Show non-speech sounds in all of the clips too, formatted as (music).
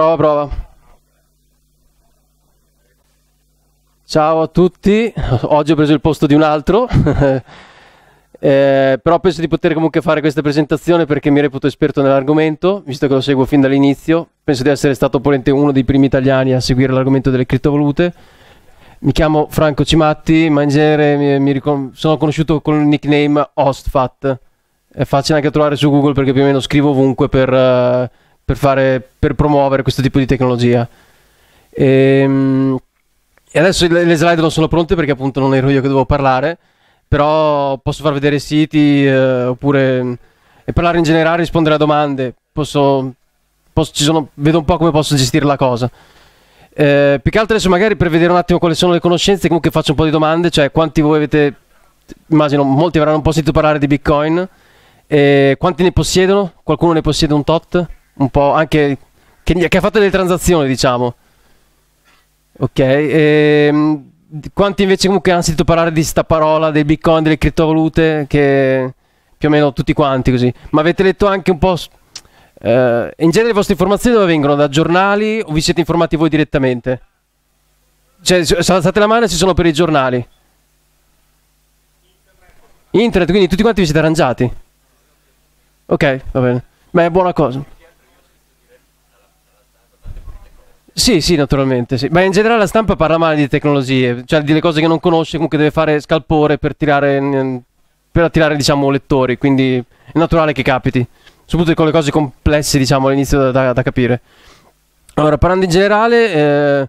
Prova, prova. Ciao a tutti, oggi ho preso il posto di un altro, (laughs) eh, però penso di poter comunque fare questa presentazione perché mi reputo esperto nell'argomento, visto che lo seguo fin dall'inizio, penso di essere stato ponente uno dei primi italiani a seguire l'argomento delle criptovalute. Mi chiamo Franco Cimatti, ma in genere mi, mi sono conosciuto con il nickname Hostfat. È facile anche trovare su Google perché più o meno scrivo ovunque per... Uh, per, fare, per promuovere questo tipo di tecnologia. E, ehm, e adesso le, le slide non sono pronte perché appunto non ero io che dovevo parlare, però posso far vedere siti eh, oppure mm, e parlare in generale, rispondere a domande. Posso, posso, sono, vedo un po' come posso gestire la cosa. Eh, più che altro adesso magari per vedere un attimo quali sono le conoscenze, comunque faccio un po' di domande, cioè quanti voi avete, immagino molti avranno un po' sentito parlare di Bitcoin, eh, quanti ne possiedono? Qualcuno ne possiede un tot? un po' anche che, che ha fatto delle transazioni, diciamo. Ok, e, ehm, quanti invece comunque hanno sentito parlare di sta parola, dei bitcoin, delle criptovalute, che più o meno tutti quanti così. Ma avete letto anche un po'... Eh, in genere le vostre informazioni dove vengono? Da giornali o vi siete informati voi direttamente? Cioè, alzate la mano ci sono per i giornali. Internet, quindi tutti quanti vi siete arrangiati. Ok, va bene. Beh, buona cosa. Sì, sì, naturalmente, sì. ma in generale la stampa parla male di tecnologie, cioè delle cose che non conosce, comunque deve fare scalpore per, tirare, mm, per attirare, diciamo, lettori, quindi è naturale che capiti, soprattutto con le cose complesse, diciamo, all'inizio da, da, da capire. Allora, parlando in generale, eh,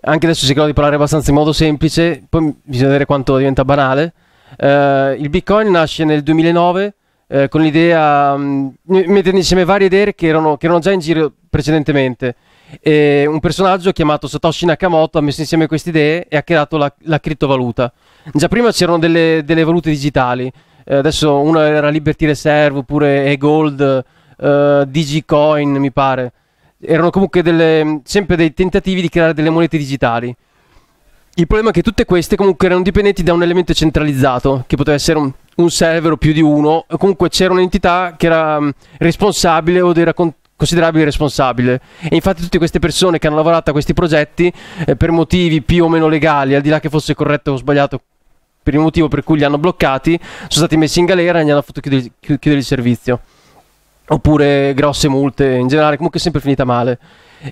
anche adesso cercherò di parlare abbastanza in modo semplice, poi bisogna vedere quanto diventa banale. Eh, il Bitcoin nasce nel 2009 eh, con l'idea, mm, mettendo insieme varie idee che erano, che erano già in giro precedentemente. E un personaggio chiamato Satoshi Nakamoto ha messo insieme queste idee e ha creato la, la criptovaluta. Già prima c'erano delle, delle valute digitali, eh, adesso una era Liberty Reserve oppure E-Gold, eh, Digicoin mi pare. Erano comunque delle, sempre dei tentativi di creare delle monete digitali. Il problema è che tutte queste comunque erano dipendenti da un elemento centralizzato, che poteva essere un, un server o più di uno, comunque c'era un'entità che era mm, responsabile o dei racconti considerabile responsabile. E infatti tutte queste persone che hanno lavorato a questi progetti eh, per motivi più o meno legali, al di là che fosse corretto o sbagliato per il motivo per cui li hanno bloccati, sono stati messi in galera e gli hanno fatto chiudere, chiudere il servizio. Oppure grosse multe, in generale comunque è sempre finita male.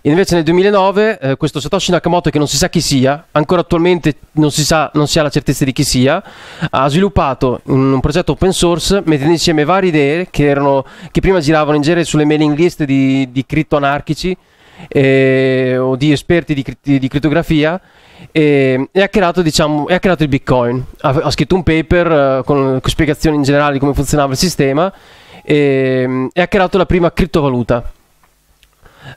Invece nel 2009 eh, questo Satoshi Nakamoto, che non si sa chi sia, ancora attualmente non si, sa, non si ha la certezza di chi sia, ha sviluppato un, un progetto open source mettendo insieme varie idee che, erano, che prima giravano in genere sulle mailing list di, di criptoanarchici eh, o di esperti di, di, di criptografia e, e, ha creato, diciamo, e, ha creato, il bitcoin. Ha, ha scritto un paper eh, con, con spiegazioni in generale di come funzionava il sistema e, ehm, e ha creato la prima criptovaluta.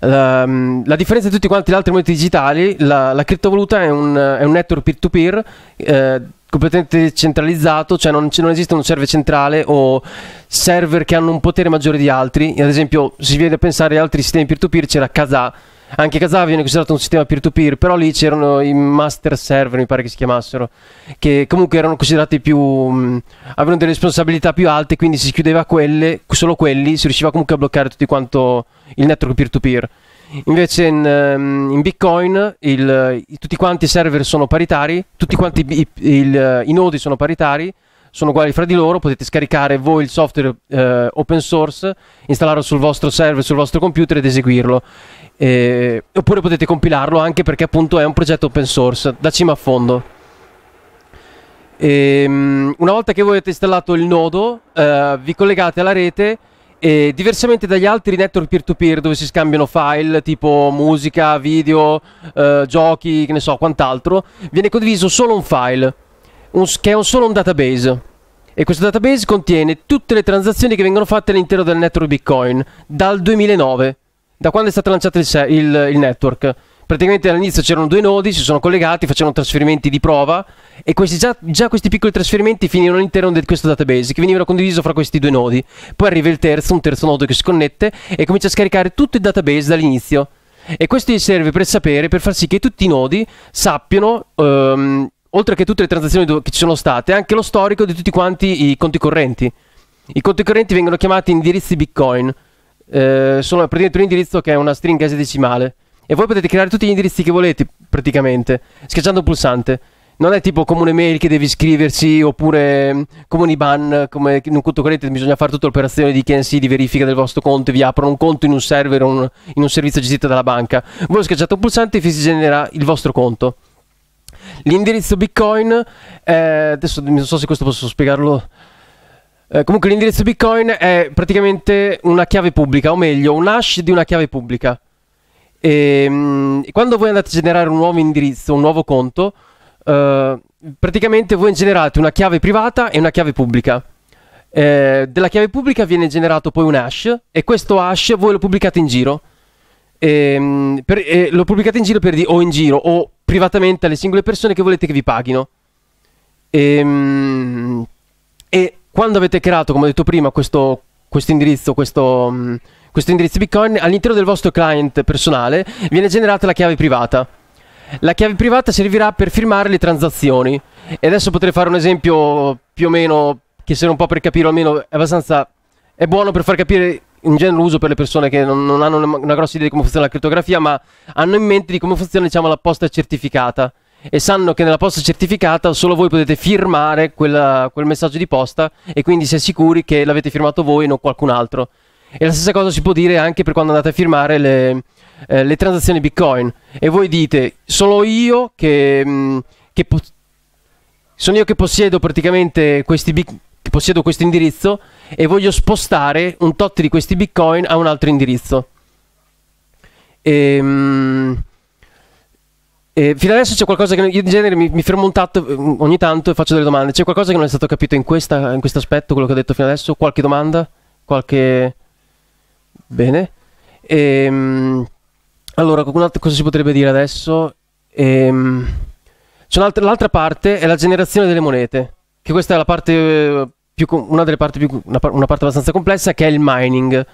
La, ehm, la, differenza di tutti quanti gli altri monete digitali, la, la criptovaluta è un, è un, network peer-to-peer eh, completamente centralizzato, cioè non, non, esiste un server centrale o server che hanno un potere maggiore di altri. Ad esempio, si viene a pensare ad altri sistemi peer-to-peer, c'era Kazaa anche Kazaa viene considerato un sistema peer-to-peer, però lì c'erano i master server, mi pare che si chiamassero, che comunque erano considerati più... Mh, mm, avevano delle responsabilità più alte, quindi si chiudeva quelle, solo quelli, si riusciva comunque a bloccare tutto quanto il network peer-to-peer. Invece in, mm, in Bitcoin il, tutti quanti i server sono paritari, tutti quanti i, il, i nodi sono paritari, sono uguali fra di loro, potete scaricare voi il software eh, open source, installarlo sul vostro server, sul vostro computer ed eseguirlo. Eh, oppure potete compilarlo anche perché appunto è un progetto open source, da cima a fondo. E, ehm, una volta che voi avete installato il nodo, eh, vi collegate alla rete e diversamente dagli altri network peer-to-peer dove si scambiano file tipo musica, video, eh, giochi, che ne so, quant'altro, viene condiviso solo un file un, che è un solo un database e questo database contiene tutte le transazioni che vengono fatte all'interno del network Bitcoin dal 2009, da quando è stato lanciato il, il, il network. Praticamente all'inizio c'erano due nodi, si sono collegati, facevano trasferimenti di prova e questi già, già, questi piccoli trasferimenti finivano all'interno di questo database che venivano condiviso fra questi due nodi. Poi arriva il terzo, un terzo nodo che si connette e comincia a scaricare tutto il database dall'inizio. E questo gli serve per sapere, per far sì che tutti i nodi sappiano um, oltre che tutte le transazioni che ci sono state, anche lo storico di tutti quanti i conti correnti. I conti correnti vengono chiamati indirizzi Bitcoin, eh, sono praticamente un indirizzo che è una stringa esadecimale. e voi potete creare tutti gli indirizzi che volete praticamente, schiacciando un pulsante. Non è tipo come un'email che devi iscriverci oppure mm, come un IBAN, come in un conto corrente bisogna fare tutta l'operazione di KNC, di verifica del vostro conto, vi aprono un conto in un server, un, in un servizio gestito dalla banca. Voi schiacciate un pulsante e vi si genera il vostro conto. L'indirizzo Bitcoin, eh, adesso non so se questo posso spiegarlo. Eh, comunque l'indirizzo Bitcoin è praticamente una chiave pubblica, o meglio, un hash di una chiave pubblica. E, ehm, mh, quando voi andate a generare un nuovo indirizzo, un nuovo conto, eh, praticamente voi generate una chiave privata e una chiave pubblica. Eh, della chiave pubblica viene generato poi un hash e questo hash voi lo pubblicate in giro. E, ehm, mh, per, eh, lo pubblicate in giro per dire o in giro o privatamente alle singole persone che volete che vi paghino. E, ehm, e quando avete creato, come ho detto prima, questo, questo indirizzo, questo, mm, questo indirizzo Bitcoin, all'interno del vostro client personale viene generata la chiave privata. La chiave privata servirà per firmare le transazioni. E adesso potrei fare un esempio più o meno che se non un po' per capire, almeno è abbastanza... è buono per far capire in genere uso per le persone che non, non hanno una, grossa idea di come funziona la criptografia, ma hanno in mente di come funziona diciamo, la posta certificata e sanno che nella posta certificata solo voi potete firmare quella, quel messaggio di posta e quindi siete sicuri che l'avete firmato voi e non qualcun altro. E la stessa cosa si può dire anche per quando andate a firmare le, eh, le transazioni Bitcoin e voi dite solo io che, mh, mm, che sono io che possiedo praticamente questi, possiedo questo indirizzo e voglio spostare un tot di questi bitcoin a un altro indirizzo. Ehm... Eh, fino adesso c'è qualcosa che io in genere mi, mi fermo un tatto mm, ogni tanto e faccio delle domande. C'è qualcosa che non è stato capito in, questo aspetto, quello che ho detto fino adesso? Qualche domanda? Qualche... Bene. Ehm, allora, cosa si potrebbe dire adesso? Ehm, l'altra parte è la generazione delle monete, che questa è la parte eh, più, una, delle parti più, una, una parte abbastanza complessa che è il mining.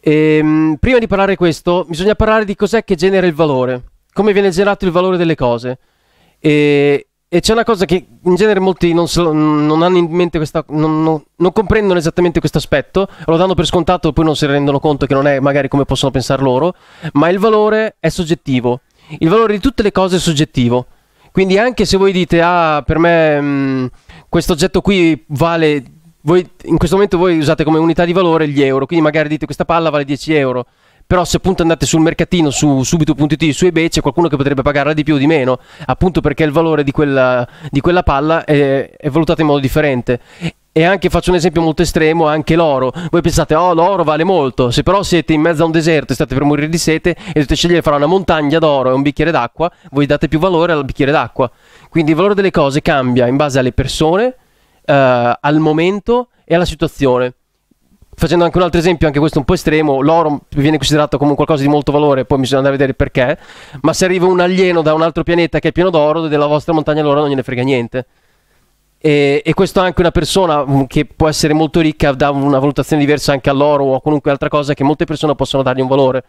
E, ehm, prima di parlare di questo, bisogna parlare di cos'è che genera il valore, come viene generato il valore delle cose. E, e c'è una cosa che in genere molti non, so, non hanno in mente, questa, non, non, non comprendono esattamente questo aspetto, lo danno per scontato poi non si rendono conto che non è magari come possono pensare loro, ma il valore è soggettivo. Il valore di tutte le cose è soggettivo. Quindi anche se voi dite, ah, per me... Mh, mhmm, questo oggetto qui vale voi, in questo momento voi usate come unità di valore gli euro, quindi magari dite questa palla vale 10 euro, però se appunto andate sul mercatino, su subito.it, su eBay, c'è qualcuno che potrebbe pagarla di più o di meno, appunto perché il valore di quella, di quella palla è, è valutato in modo differente e anche faccio un esempio molto estremo anche l'oro voi pensate oh l'oro vale molto se però siete in mezzo a un deserto e state per morire di sete e dovete scegliere fra una montagna d'oro e un bicchiere d'acqua voi date più valore al bicchiere d'acqua quindi il valore delle cose cambia in base alle persone eh, al momento e alla situazione facendo anche un altro esempio, anche questo un po' estremo, l'oro viene considerato come qualcosa di molto valore, poi bisogna andare a vedere perché, ma se arriva un alieno da un altro pianeta che è pieno d'oro, della vostra montagna l'oro non gliene frega niente. E, e questo anche una persona mm, che può essere molto ricca dà una valutazione diversa anche all'oro o a qualunque altra cosa che molte persone possono dargli un valore.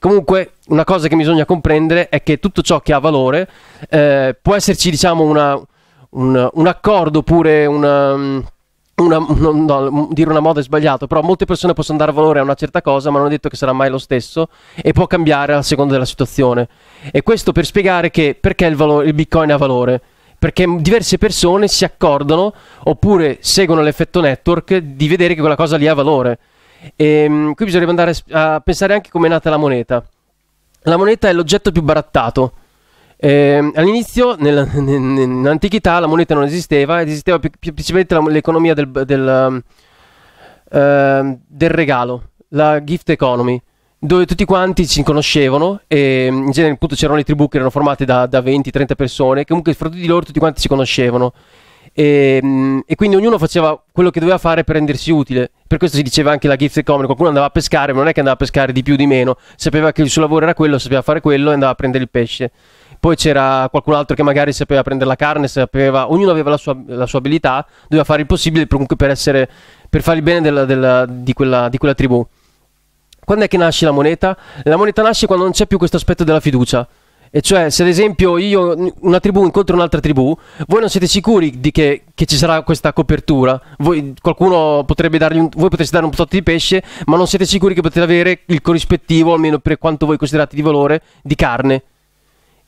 Comunque, una cosa che bisogna comprendere è che tutto ciò che ha valore eh, può esserci, diciamo, una, un, un, accordo oppure una. Mm, una, non, no, dire una moda è sbagliato, però molte persone possono dare valore a una certa cosa, ma non è detto che sarà mai lo stesso e può cambiare a seconda della situazione. E questo per spiegare che perché il, valore, il Bitcoin ha valore perché diverse persone si accordano oppure seguono l'effetto network di vedere che quella cosa lì ha valore. E, ehm, qui bisognerebbe andare a pensare anche come è nata la moneta. La moneta è l'oggetto più barattato. Eh, all'inizio, nell'antichità, la moneta non esisteva esisteva più, più, principalmente l'economia del, del, uh, del regalo, la gift economy dove tutti quanti ci conoscevano e mm, in genere appunto c'erano le tribù che erano formate da, da 20-30 persone, comunque fra tutti loro tutti quanti ci conoscevano e, mm, e, quindi ognuno faceva quello che doveva fare per rendersi utile, per questo si diceva anche la gift economy, qualcuno andava a pescare ma non è che andava a pescare di più o di meno, sapeva che il suo lavoro era quello, sapeva fare quello e andava a prendere il pesce. Poi c'era qualcun altro che magari sapeva prendere la carne, sapeva, ognuno aveva la sua, la sua abilità, doveva fare il possibile per, comunque per, essere, per fare il bene della, della, di, quella, di quella tribù. Quando è che nasce la moneta? La moneta nasce quando non c'è più questo aspetto della fiducia. E cioè, se ad esempio io, una tribù incontro un'altra tribù, voi non siete sicuri che, che, ci sarà questa copertura. Voi, qualcuno potrebbe dargli un, voi potreste dare un prodotto di pesce, ma non siete sicuri che potete avere il corrispettivo, almeno per quanto voi considerate di valore, di carne.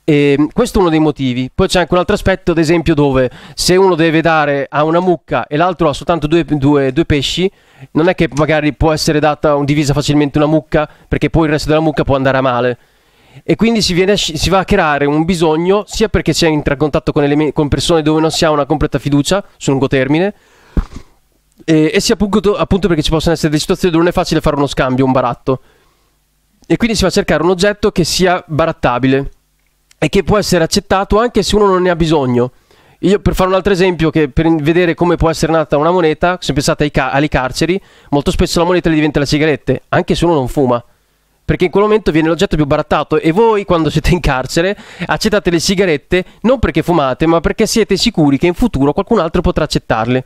E ehm, questo è uno dei motivi. Poi c'è anche un altro aspetto, ad esempio, dove se uno deve dare a una mucca e l'altro ha soltanto due, due, due pesci, non è che magari può essere data un divisa facilmente una mucca, perché poi il resto della mucca può andare a male. E quindi si, viene, si va a creare un bisogno, sia perché si entra in contatto con, eleme- con persone dove non si ha una completa fiducia sul lungo termine, e, e sia appunto, appunto perché ci possono essere delle situazioni dove non è facile fare uno scambio, un baratto. E quindi si va a cercare un oggetto che sia barattabile e che può essere accettato anche se uno non ne ha bisogno. Io, per fare un altro esempio, per vedere come può essere nata una moneta, se pensate ca alle carceri, molto spesso la moneta le diventa la sigarette, anche se uno non fuma. Perché in quel momento viene l'oggetto più barattato e voi, quando siete in carcere, accettate le sigarette non perché fumate, ma perché siete sicuri che in futuro qualcun altro potrà accettarle.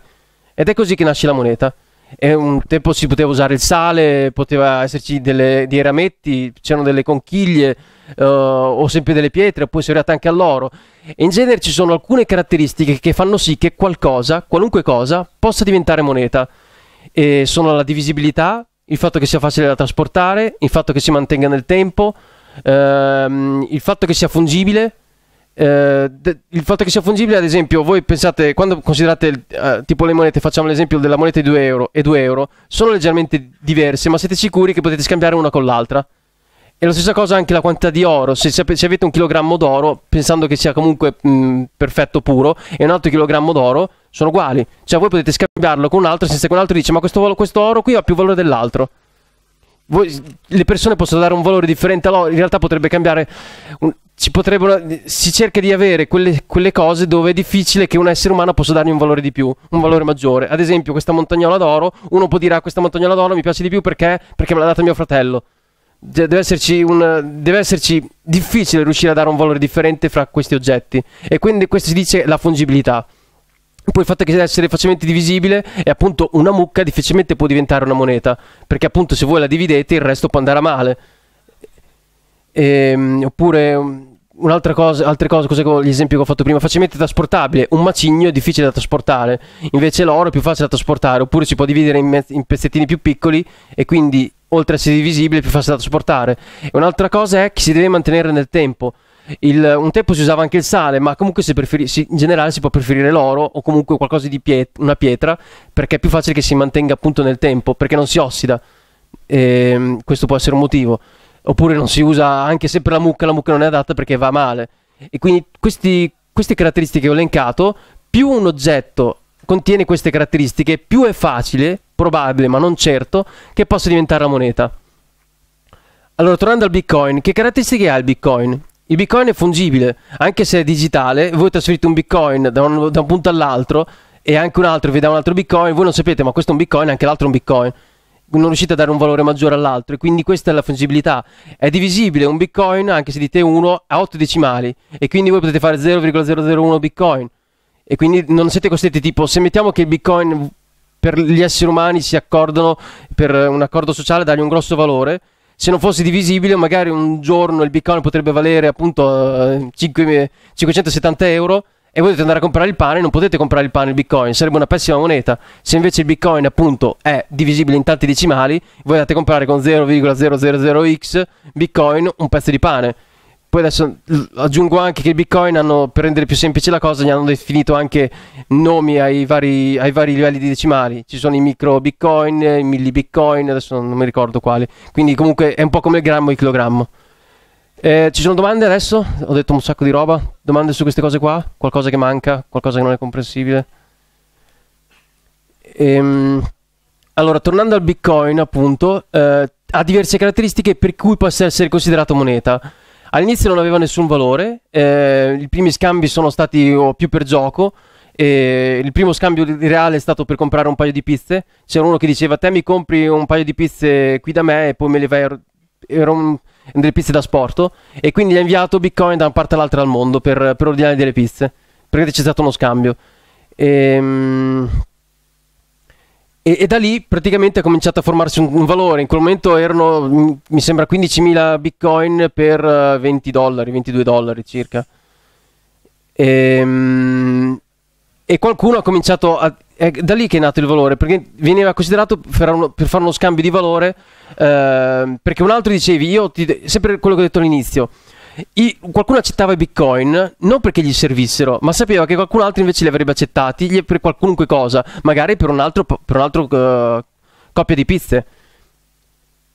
Ed è così che nasce la moneta. E un tempo si poteva usare il sale, poteva esserci delle, dei rametti, c'erano delle conchiglie uh, o sempre delle pietre, oppure può essere anche all'oro. In genere ci sono alcune caratteristiche che fanno sì che qualcosa, qualunque cosa, possa diventare moneta. E sono la divisibilità, il fatto che sia facile da trasportare, il fatto che si mantenga nel tempo, ehm, il fatto che sia fungibile. Eh, de- il fatto che sia fungibile, ad esempio, voi pensate quando considerate il, eh, tipo le monete, facciamo l'esempio della moneta di 2 euro e 2 euro, sono leggermente diverse, ma siete sicuri che potete scambiare una con l'altra? E la stessa cosa anche la quantità di oro, se, se, avete un chilogrammo d'oro, pensando che sia comunque mh, perfetto puro, e un altro chilogrammo d'oro, sono uguali. Cioè voi potete scambiarlo con un altro senza che un altro dice ma questo, questo oro qui ha più valore dell'altro. Voi, le persone possono dare un valore differente all'oro, in realtà potrebbe cambiare... Un, si cerca di avere quelle, quelle, cose dove è difficile che un essere umano possa dargli un valore di più, un valore maggiore. Ad esempio, questa montagnola d'oro, uno può dire: Ah, questa montagnola d'oro mi piace di più perché, perché me l'ha data mio fratello. Cioè, deve esserci, un, deve esserci difficile riuscire a dare un valore differente fra questi oggetti e quindi questo si dice la fungibilità. Poi il fatto che deve essere facilmente divisibile e appunto una mucca difficilmente può diventare una moneta, perché appunto se voi la dividete il resto può andare a male. E, ehm, oppure um, un'altra cosa, altre cose, cos'è l'esempio che ho fatto prima, facilmente trasportabile, un macigno è difficile da trasportare, invece l'oro è più facile da trasportare, oppure si può dividere in, in pezzettini più piccoli e quindi oltre a essere divisibile, più facile da trasportare. E un'altra cosa è che si deve mantenere nel tempo. Il, un tempo si usava anche il sale, ma comunque si preferi, si, in generale si può preferire l'oro o comunque qualcosa di piet, una pietra perché è più facile che si mantenga appunto nel tempo perché non si ossida. E, ehm, questo può essere un motivo. Oppure non si usa anche sempre la mucca, la mucca non è adatta perché va male. E quindi questi, queste caratteristiche che ho elencato, più un oggetto contiene queste caratteristiche, più è facile, probabile ma non certo, che possa diventare la moneta. Allora, tornando al Bitcoin, che caratteristiche ha il Bitcoin? Il Bitcoin è fungibile, anche se è digitale, voi trasferite un Bitcoin da un, da un punto all'altro e anche un altro vi dà un altro Bitcoin, voi non sapete ma questo è un Bitcoin, anche l'altro è un Bitcoin non riuscite a dare un valore maggiore all'altro e quindi questa è la fungibilità. È divisibile un bitcoin, anche se dite 1, a 8 decimali e quindi voi potete fare 0,001 bitcoin e quindi non siete costretti tipo se mettiamo che il bitcoin per gli esseri umani si accordano per un accordo sociale dargli un grosso valore se non fosse divisibile magari un giorno il bitcoin potrebbe valere appunto 5, eh, 570 euro e voi dovete andare a comprare il pane non potete comprare il pane il bitcoin sarebbe una pessima moneta se invece il bitcoin appunto è divisibile in tanti decimali voi andate a comprare con 0,000x bitcoin un pezzo di pane poi adesso aggiungo anche che i Bitcoin hanno, per rendere più semplice la cosa, gli hanno definito anche nomi ai vari, ai vari livelli di decimali. Ci sono i micro Bitcoin, i milli Bitcoin, adesso non mi ricordo quali. Quindi comunque è un po' come il grammo e il chilogrammo. Eh, ci sono domande adesso? Ho detto un sacco di roba. Domande su queste cose qua? Qualcosa che manca? Qualcosa che non è comprensibile? Ehm, allora, tornando al Bitcoin, appunto, eh, ha diverse caratteristiche per cui possa essere considerato moneta. All'inizio non aveva nessun valore, eh, i primi scambi sono stati più per gioco. E il primo scambio di reale è stato per comprare un paio di pizze. C'era uno che diceva: Te mi compri un paio di pizze qui da me e poi me le vai a. Erano delle pizze da sporto. E quindi gli ha inviato Bitcoin da una parte all'altra al mondo per, per ordinare delle pizze. Perché c'è stato uno scambio. Ehm e, e, da lì praticamente è cominciato a formarsi un, un, valore. In quel momento erano, mm, mi sembra, 15.000 bitcoin per 20 eh, dollari, 22 dollari circa. E, ehm, e qualcuno ha cominciato a... È da lì che è nato il valore, perché veniva considerato per, uno, per fare uno scambio di valore, eh, perché un altro dicevi, io ti... sempre quello che ho detto all'inizio, i, qualcuno accettava i bitcoin non perché gli servissero, ma sapeva che qualcun altro invece li avrebbe accettati per qualunque cosa, magari per un altro, per un altro uh, coppia di pizze.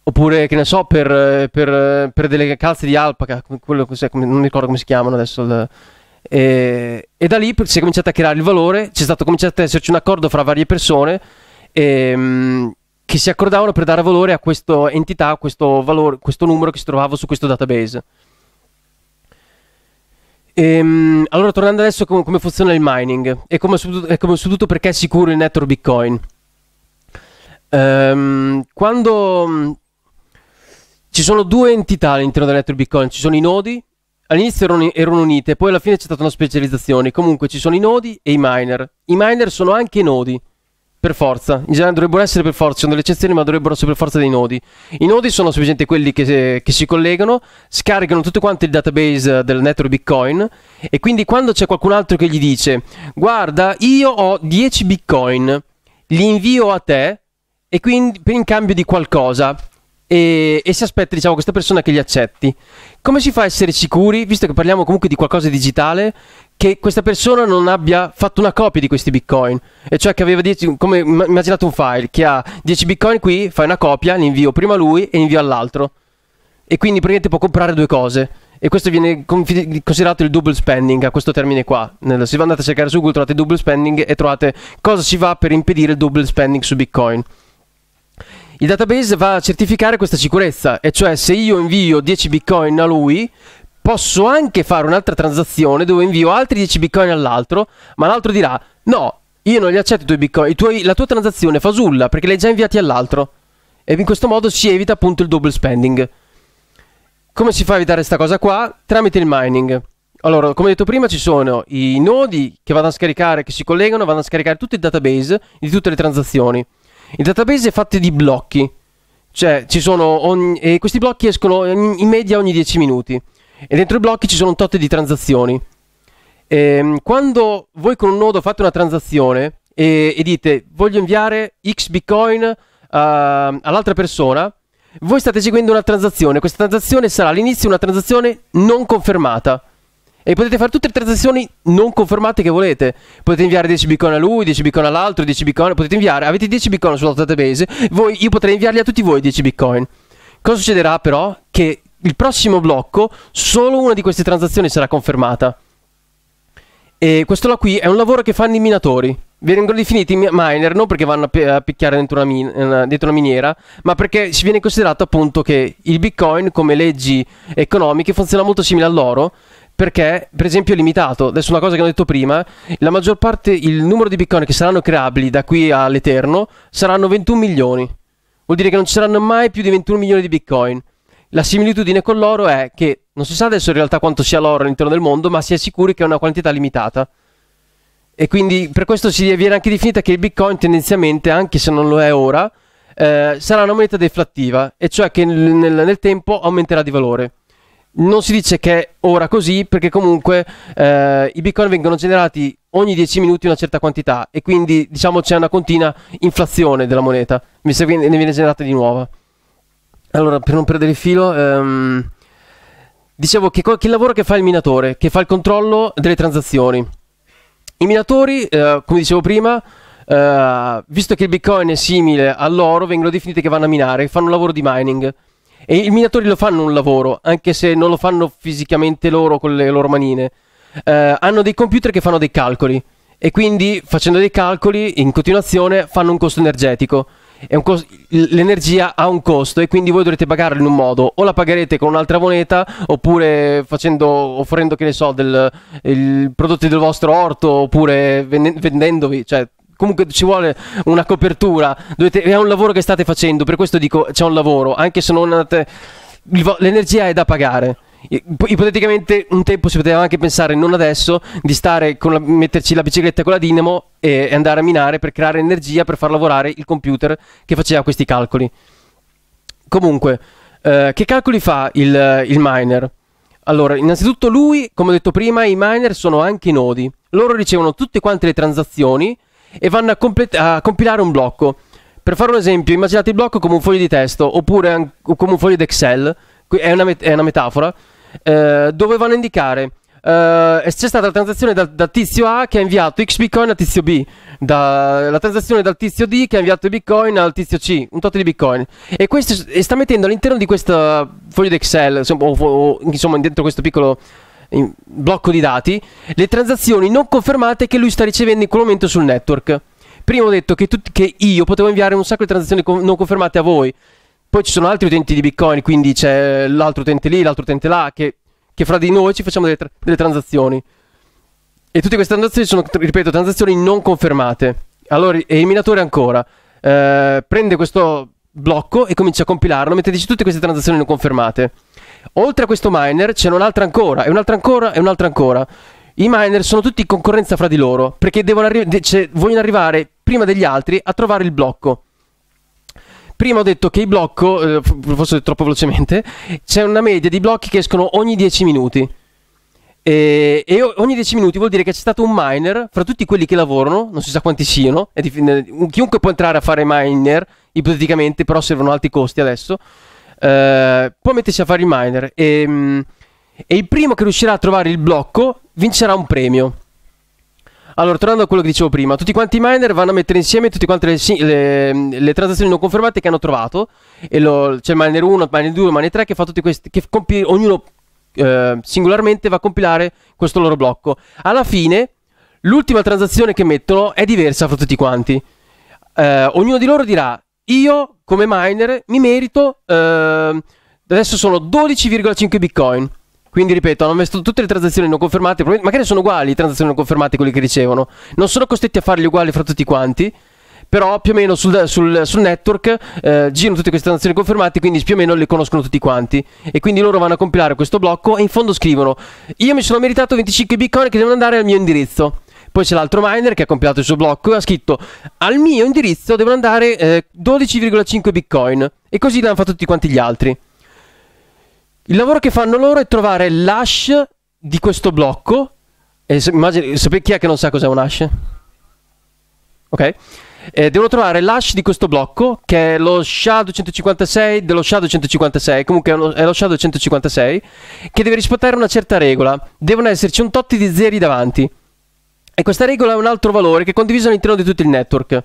Oppure, che ne so, per, per, per delle calze di alpaca, quello, non mi ricordo come si chiamano adesso. Il, e, e, da lì si è cominciato a creare il valore, c'è stato cominciato ad esserci un accordo fra varie persone e, ehm, che si accordavano per dare valore a questa entità, a questo, valore, questo numero che si trovava su questo database. Ehm, allora, tornando adesso com- come funziona il mining e come, su- e come su perché è sicuro il network Bitcoin. Ehm, quando mm, ci sono due entità all'interno del network Bitcoin, ci sono i nodi, all'inizio erano, erano unite, poi alla fine c'è stata una specializzazione. Comunque ci sono i nodi e i miner. I miner sono anche nodi. Per forza, in generale dovrebbero essere per forza, sono delle eccezioni, ma dovrebbero essere per forza dei nodi. I nodi sono semplicemente quelli che, che si collegano, scaricano tutto quanto il database del network Bitcoin e quindi quando c'è qualcun altro che gli dice guarda io ho 10 Bitcoin, li invio a te e quindi in cambio di qualcosa e, e si aspetta diciamo questa persona che li accetti. Come si fa a essere sicuri, visto che parliamo comunque di qualcosa di digitale, che questa persona non abbia fatto una copia di questi bitcoin. E cioè che aveva 10, come immaginate un file che ha 10 bitcoin qui, fai una copia, li invio prima a lui e li invio all'altro. E quindi praticamente può comprare due cose. E questo viene considerato il double spending a questo termine qua. Se andate a cercare su Google trovate double spending e trovate cosa si fa per impedire il double spending su bitcoin. Il database va a certificare questa sicurezza, e cioè se io invio 10 bitcoin a lui, posso anche fare un'altra transazione dove invio altri 10 bitcoin all'altro, ma l'altro dirà no, io non li accetto i tuoi bitcoin, i tuoi, la tua transazione fasulla perché li hai già inviati all'altro. E in questo modo si evita appunto il double spending. Come si fa a evitare questa cosa qua? Tramite il mining. Allora, come detto prima, ci sono i nodi che vanno a scaricare, che si collegano, vanno a scaricare tutto il database di tutte le transazioni. Il database è fatto di blocchi, cioè ci sono ogni, e questi blocchi escono in media ogni 10 minuti e dentro i blocchi ci sono un tot di transazioni. E, ehm, quando voi con un nodo fate una transazione e, e dite voglio inviare X bitcoin uh, all'altra persona, voi state eseguendo una transazione. Questa transazione sarà all'inizio una transazione non confermata. E potete fare tutte le transazioni non confermate che volete. Potete inviare 10 bitcoin a lui, 10 bitcoin all'altro, 10 bitcoin. Potete inviare, avete 10 bitcoin sul database. Voi, io potrei inviarli a tutti voi 10 bitcoin. Cosa succederà però? Che il prossimo blocco solo una di queste transazioni sarà confermata. E questo qui è un lavoro che fanno i minatori. Vengono definiti miner non perché vanno a picchiare dentro una, eh, una, dentro una miniera, ma perché si viene considerato appunto che il bitcoin come leggi economiche funziona molto simile all'oro, perché per esempio è limitato. Adesso una cosa che ho detto prima, la maggior parte, il numero di bitcoin che saranno creabili da qui all'eterno saranno 21 milioni. Vuol dire che non ci saranno mai più di 21 milioni di bitcoin. La similitudine con l'oro è che non si sa adesso in realtà quanto sia l'oro all'interno del mondo, ma si è sicuri che è una quantità limitata. E quindi per questo si viene anche definita che il Bitcoin tendenzialmente, anche se non lo è ora, eh, sarà una moneta deflattiva, e cioè che nel, nel, tempo aumenterà di valore. Non si dice che è ora così, perché comunque eh, i Bitcoin vengono generati ogni 10 minuti una certa quantità, e quindi diciamo c'è una continua inflazione della moneta, ne viene generata di nuova. Allora, per non perdere il filo, ehm, dicevo che, che, lavoro che fa il minatore, che fa il controllo delle transazioni. I minatori, eh, come dicevo prima, eh, visto che il bitcoin è simile all'oro, vengono definiti che vanno a minare, fanno un lavoro di mining. E i minatori lo fanno un lavoro, anche se non lo fanno fisicamente loro con le loro manine. Eh, hanno dei computer che fanno dei calcoli e quindi facendo dei calcoli in continuazione fanno un costo energetico. Costo, l'energia ha un costo e quindi voi dovrete pagarlo in un modo, o la pagherete con un'altra moneta oppure facendo, offrendo, che ne so, del, il prodotti del vostro orto oppure vendendovi, cioè comunque ci vuole una copertura, dovete, è un lavoro che state facendo, per questo dico c'è un lavoro, anche se non andate, l'energia è da pagare. Ipoteticamente un tempo si poteva anche pensare, non adesso, di stare con la, metterci la bicicletta con la dinamo e andare a minare per creare energia per far lavorare il computer che faceva questi calcoli. Comunque, eh, che calcoli fa il, il miner? Allora, innanzitutto lui, come ho detto prima, i miner sono anche nodi. Loro ricevono tutte quante le transazioni e vanno a, complet- a compilare un blocco. Per fare un esempio, immaginate il blocco come un foglio di testo oppure an- come un foglio di Excel è una, met- è una metafora, eh, dovevano indicare Uh, c'è stata la transazione da, da, tizio A che ha inviato X bitcoin a tizio B, da, la transazione dal tizio D che ha inviato i bitcoin al tizio C, un tot di bitcoin. E questo e sta mettendo all'interno di questo foglio d'Excel, o, o, insomma dentro questo piccolo in, blocco di dati, le transazioni non confermate che lui sta ricevendo in quel momento sul network. Prima ho detto che, tu, che io potevo inviare un sacco di transazioni non confermate a voi, poi ci sono altri utenti di Bitcoin, quindi c'è l'altro utente lì, l'altro utente là, che, che fra di noi ci facciamo delle, tra- delle transazioni. E tutte queste transazioni sono, ripeto, transazioni non confermate. Allora, e il minatore ancora eh, prende questo blocco e comincia a compilarlo metteteci tutte queste transazioni non confermate. Oltre a questo miner c'è un'altra ancora, e un'altra ancora, e un'altra ancora. I miner sono tutti in concorrenza fra di loro, perché arri- de- cioè, vogliono arrivare prima degli altri a trovare il blocco. Prima ho detto che i blocco, eh, forse troppo velocemente, c'è una media di blocchi che escono ogni 10 minuti. E, e, ogni 10 minuti vuol dire che c'è stato un miner fra tutti quelli che lavorano, non si sa quanti siano, chiunque può entrare a fare miner, ipoteticamente, però servono alti costi adesso, eh, può mettersi a fare il miner e, ehm, e il primo che riuscirà a trovare il blocco vincerà un premio. Allora, tornando a quello che dicevo prima, tutti quanti i miner vanno a mettere insieme tutte quante le, le, le transazioni non confermate che hanno trovato. E lo, c'è miner 1, miner 2, miner 3 che fa tutti questi. che compi, ognuno eh, singolarmente va a compilare questo loro blocco. Alla fine, l'ultima transazione che mettono è diversa fra tutti quanti. Eh, ognuno di loro dirà: Io come miner mi merito. Eh, adesso sono 12,5 bitcoin. Quindi ripeto, hanno messo tutte le transazioni non confermate, magari sono uguali le transazioni non confermate quelle che ricevono, non sono costretti a farle uguali fra tutti quanti, però più o meno sul, sul, sul network eh, girano tutte queste transazioni confermate, quindi più o meno le conoscono tutti quanti. E quindi loro vanno a compilare questo blocco e in fondo scrivono: Io mi sono meritato 25 bitcoin che devono andare al mio indirizzo. Poi c'è l'altro miner che ha compilato il suo blocco e ha scritto: Al mio indirizzo devono andare eh, 12,5 bitcoin. E così l'hanno fatto tutti quanti gli altri. Il lavoro che fanno loro è trovare l'hash di questo blocco. E immagini, sapete chi è che non sa cos'è un hash? Ok? Eh, devono trovare l'hash di questo blocco, che è lo SHA 256 dello SHA 256, comunque è, uno, è lo SHA 256, che deve rispettare una certa regola. Devono esserci un tot di zeri davanti. E questa regola è un altro valore che è condiviso all'interno di tutto il network.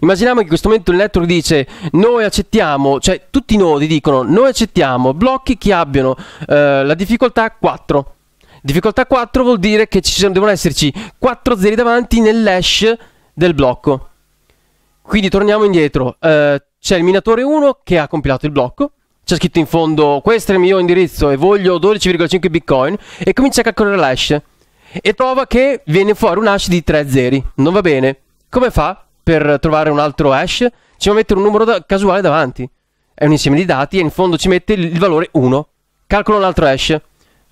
Immaginiamo che in questo momento il network dice noi accettiamo, cioè tutti i nodi dicono noi accettiamo blocchi che abbiano eh, la difficoltà 4. Difficoltà 4 vuol dire che ci devono esserci 4 zeri davanti nell'hash del blocco. Quindi torniamo indietro. Eh, c'è il minatore 1 che ha compilato il blocco. C'è scritto in fondo questo è il mio indirizzo e voglio 12,5 bitcoin e comincia a calcolare l'hash e trova che viene fuori un hash di 3 zeri. Non va bene. Come fa? per trovare un altro hash, ci va a mettere un numero da- casuale davanti. È un insieme di dati e in fondo ci mette il valore 1. Calcola un altro hash.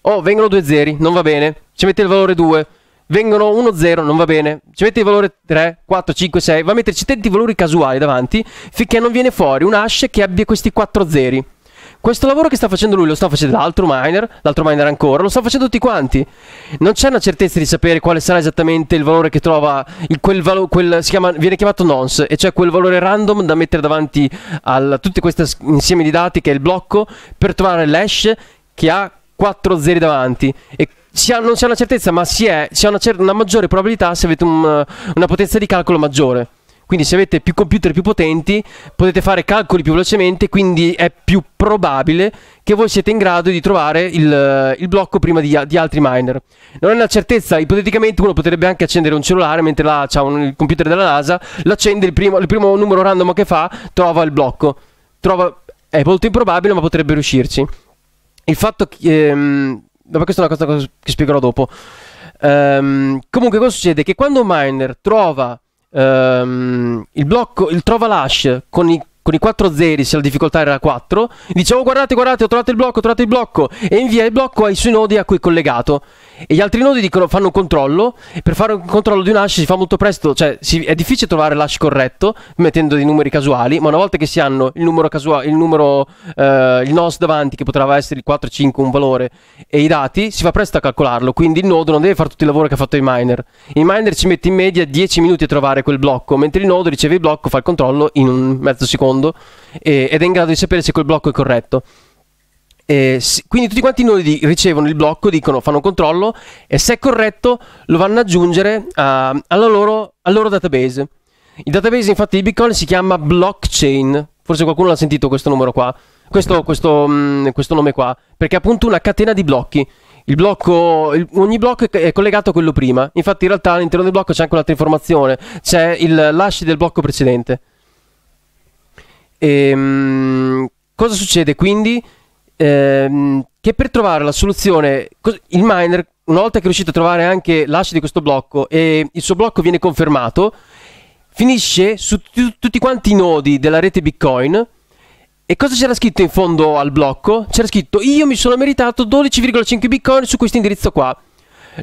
Oh, vengono due zeri, non va bene. Ci mette il valore 2. Vengono 1, 0, non va bene. Ci mette il valore 3, 4, 5, 6. Va a metterci tanti valori casuali davanti finché non viene fuori un hash che abbia questi 4 zeri. Questo lavoro che sta facendo lui lo sta facendo l'altro miner, l'altro miner ancora, lo stanno facendo tutti quanti. Non c'è una certezza di sapere quale sarà esattamente il valore che trova, il, quel valo, quel, chiama, viene chiamato nonce, e cioè quel valore random da mettere davanti a tutti questi insieme di dati che è il blocco per trovare l'hash che ha 4 zeri davanti. E si ha, non c'è una certezza, ma si, si ha una, cer- una, maggiore probabilità se avete un, una potenza di calcolo maggiore. Quindi se avete più computer più potenti potete fare calcoli più velocemente, quindi è più probabile che voi siete in grado di trovare il, il blocco prima di, di, altri miner. Non è una certezza, ipoteticamente uno potrebbe anche accendere un cellulare mentre là c'è il computer della NASA, l'accende, il primo, il primo numero random che fa trova il blocco. Trova, è molto improbabile ma potrebbe riuscirci. Il fatto che... Ehm, questa è una cosa che spiegherò dopo. Um, comunque cosa succede? Che quando un miner trova ehm, il blocco, il trova l'ash con i con i 4 zeri, se la difficoltà era 4, dicevo guardate, guardate, ho trovato il blocco, ho trovato il blocco e invia il blocco ai suoi nodi a cui è collegato e gli altri nodi dicono, fanno un controllo. Per fare un controllo di un hash si fa molto presto, cioè si, è difficile trovare l'hash corretto mettendo dei numeri casuali, ma una volta che si hanno il numero casuale, il numero, eh, il NOS davanti, che potrebbe essere il 4, 5, un valore, e i dati, si fa presto a calcolarlo. Quindi il nodo non deve fare tutto il lavoro che ha fatto i miner. Il miner ci mette in media 10 minuti a trovare quel blocco, mentre il nodo riceve il blocco, fa il controllo in un mezzo secondo e, ed è in grado di sapere se quel blocco è corretto. Eh, quindi tutti quanti i nodi ricevono il blocco, dicono, fanno un controllo e se è corretto lo vanno ad aggiungere ehm, a, loro, al loro database. Il database infatti di Bitcoin si chiama blockchain, forse qualcuno l'ha sentito questo numero qua, questo, questo, mh, mm, questo nome qua, perché è appunto una catena di blocchi. Il blocco, il, ogni blocco è collegato a quello prima, infatti in realtà all'interno del blocco c'è anche un'altra informazione, c'è il lasci del blocco precedente. E, ehm, mh, cosa succede quindi? ehm, che per trovare la soluzione, il miner, una volta che è riuscito a trovare anche l'hash di questo blocco e il suo blocco viene confermato, finisce su tutti quanti i nodi della rete Bitcoin. E cosa c'era scritto in fondo al blocco? C'era scritto io mi sono meritato 12,5 bitcoin su questo indirizzo qua.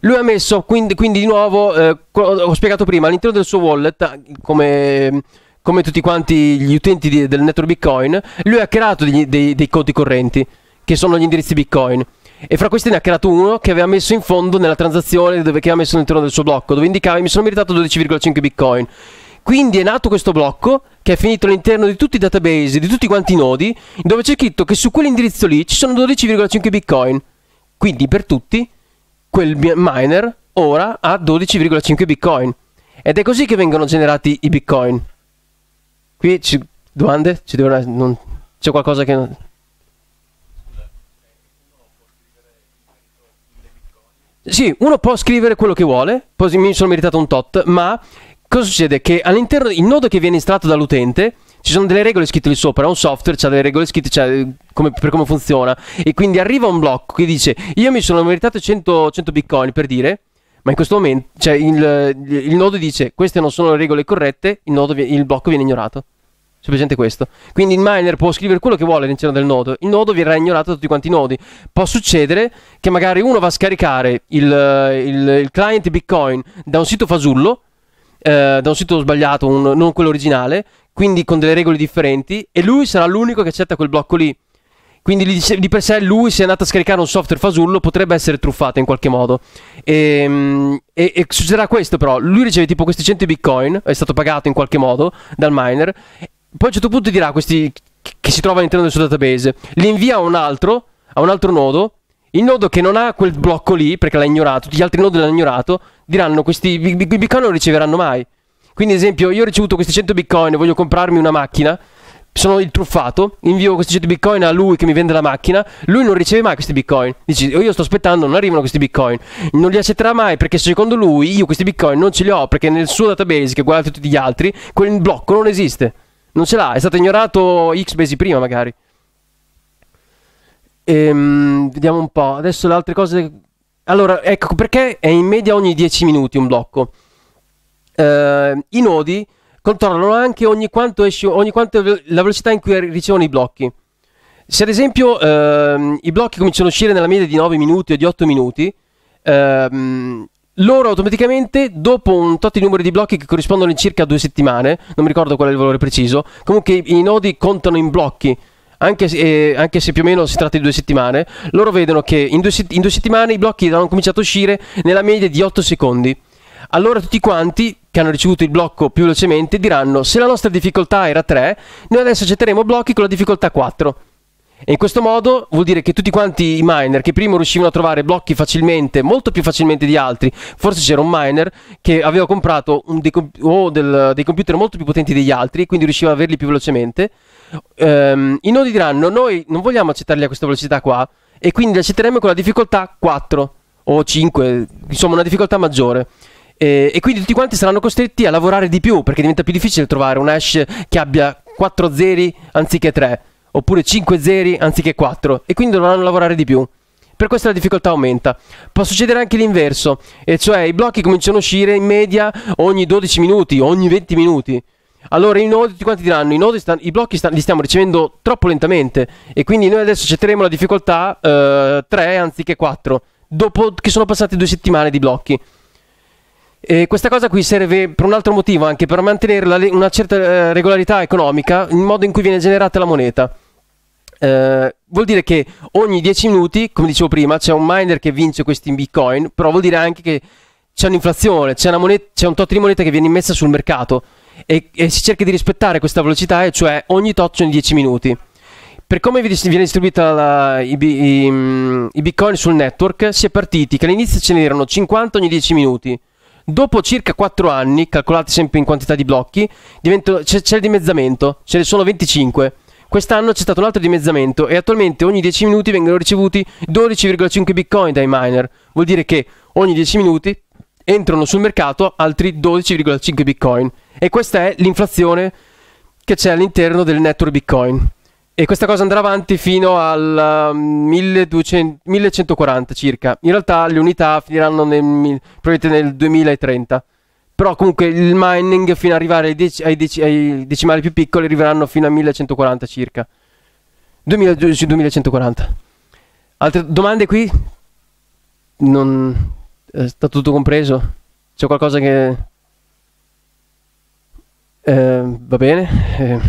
Lui ha messo, quindi, quindi di nuovo, eh, ho spiegato prima, all'interno del suo wallet, come, come tutti quanti gli utenti di, del network bitcoin, lui ha creato degli, dei, dei conti correnti che sono gli indirizzi Bitcoin. E fra questi ne ha creato uno che aveva messo in fondo nella transazione dove aveva messo all'interno del suo blocco, dove indicava mi sono meritato 12,5 Bitcoin. Quindi è nato questo blocco che è finito all'interno di tutti i database, di tutti quanti i nodi, dove c'è scritto che su quell'indirizzo lì ci sono 12,5 bitcoin. Quindi per tutti quel miner ora ha 12,5 bitcoin. Ed è così che vengono generati i bitcoin. Qui ci... domande? Ci devono... non... C'è qualcosa che... Sì, uno può scrivere quello che vuole, mi sono meritato un tot, ma cosa succede? Che all'interno del nodo che viene estratto dall'utente ci sono delle regole scritte lì sopra, un software c'ha delle regole scritte cioè, come, per come funziona e quindi arriva un blocco che dice io mi sono meritato 100, 100 bitcoin per dire ma in questo momento cioè, il, il, il, nodo dice queste non sono le regole corrette, il, nodo, il blocco viene ignorato. Semplicemente questo. Quindi il miner può scrivere quello che vuole all'interno del nodo. Il nodo verrà ignorato da tutti quanti i nodi. Può succedere che magari uno va a scaricare il, il, il client Bitcoin da un sito fasullo, eh, da un sito sbagliato, un, non quello originale, quindi con delle regole differenti, e lui sarà l'unico che accetta quel blocco lì. Quindi di, per sé lui, se è andato a scaricare un software fasullo, potrebbe essere truffato in qualche modo. E, ehm, e, e succederà questo però. Lui riceve tipo questi 100 bitcoin, è stato pagato in qualche modo dal miner, poi a un certo punto dirà questi che si trova all'interno del suo database, li invia a un altro, a un altro nodo, il nodo che non ha quel blocco lì, perché l'ha ignorato, tutti gli altri nodi l'hanno ignorato, diranno questi bitcoin non riceveranno mai. Quindi ad esempio io ho ricevuto questi 100 bitcoin e voglio comprarmi una macchina, sono il truffato, invio questi 100 bitcoin a lui che mi vende la macchina, lui non riceve mai questi bitcoin. Dici, oh, io sto aspettando, non arrivano questi bitcoin. Non li accetterà mai perché secondo lui io questi bitcoin non ce li ho perché nel suo database che guarda tutti gli altri, quel blocco non esiste. Non ce l'ha, è stato ignorato X mesi prima magari. Ehm, vediamo un po'. Adesso le altre cose... Allora, ecco, perché è in media ogni 10 minuti un blocco. Ehm, I nodi controllano anche ogni quanto, esce, ogni quanto la velocità in cui ricevono i blocchi. Se ad esempio ehm, i blocchi cominciano a uscire nella media di 9 minuti o di 8 minuti, ehm, loro automaticamente, dopo un tot di numero di blocchi che corrispondono in circa due settimane, non mi ricordo qual è il valore preciso, comunque i nodi contano in blocchi. Anche se, eh, anche se, più o meno si tratta di due settimane, loro vedono che in due, in due settimane i blocchi hanno cominciato a uscire nella media di 8 secondi. Allora tutti quanti che hanno ricevuto il blocco più velocemente diranno se la nostra difficoltà era 3, noi adesso accetteremo blocchi con la difficoltà 4. E in questo modo vuol dire che tutti quanti i miner che prima riuscivano a trovare blocchi facilmente, molto più facilmente di altri, forse c'era un miner che aveva comprato dei, comp del, dei, computer molto più potenti degli altri, quindi riusciva ad averli più velocemente, ehm, i nodi diranno noi non vogliamo accettarli a questa velocità qua e quindi li accetteremo con la difficoltà 4 o 5, insomma una difficoltà maggiore. E, e quindi tutti quanti saranno costretti a lavorare di più perché diventa più difficile trovare un hash che abbia 4 zeri anziché 3 oppure 5 zeri anziché 4 e quindi dovranno lavorare di più. Per questo la difficoltà aumenta. Può succedere anche l'inverso, e cioè i blocchi cominciano a uscire in media ogni 12 minuti, ogni 20 minuti. Allora i nodi tutti quanti diranno, i, nodi stanno, i blocchi stanno, li stiamo ricevendo troppo lentamente e quindi noi adesso accetteremo la difficoltà eh, 3 anziché 4, dopo che sono passate due settimane di blocchi. E questa cosa qui serve per un altro motivo, anche per mantenere la, una certa eh, regolarità economica, il modo in cui viene generata la moneta. Eh, vuol dire che ogni 10 minuti, come dicevo prima, c'è un miner che vince questi bitcoin, però vuol dire anche che c'è un'inflazione, c'è, un tot di moneta che viene immessa sul mercato e, e, si cerca di rispettare questa velocità, e cioè ogni tot ogni 10 minuti. Per come viene distribuita la, i, i, mm, i bitcoin sul network, si è partiti che all'inizio ce n'erano 50 ogni 10 minuti. Dopo circa 4 anni, calcolati sempre in quantità di blocchi, c'è, il dimezzamento, ce ne sono 25 Quest'anno c'è stato un altro dimezzamento e attualmente ogni 10 minuti vengono ricevuti 12,5 bitcoin dai miner. Vuol dire che ogni 10 minuti entrano sul mercato altri 12,5 bitcoin. E questa è l'inflazione che c'è all'interno del network bitcoin. E questa cosa andrà avanti fino al 1200, um, 1140 circa. In realtà le unità finiranno nel, probabilmente nel 2030 però comunque il mining fino ad arrivare ai, dec- ai, dec- ai decimali più piccoli arriveranno fino a 1140 circa 2012, 2140 altre domande qui? non è eh, stato tutto compreso? c'è qualcosa che eh, va bene eh.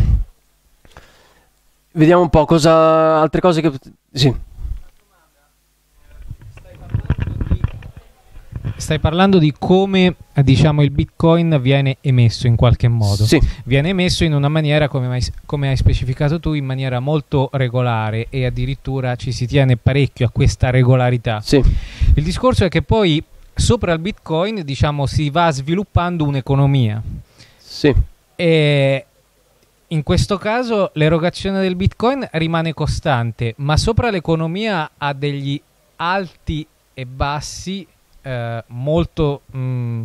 vediamo un po' cosa altre cose che sì Stai parlando di come eh, diciamo, il bitcoin viene emesso in qualche modo. Sì. Viene emesso in una maniera, come hai, come hai, specificato tu, in maniera molto regolare e addirittura ci si tiene parecchio a questa regolarità. Sì. Il discorso è che poi sopra il bitcoin diciamo, si va sviluppando un'economia. Sì. E in questo caso l'erogazione del bitcoin rimane costante, ma sopra l'economia ha degli alti e bassi eh, molto, mh, mm,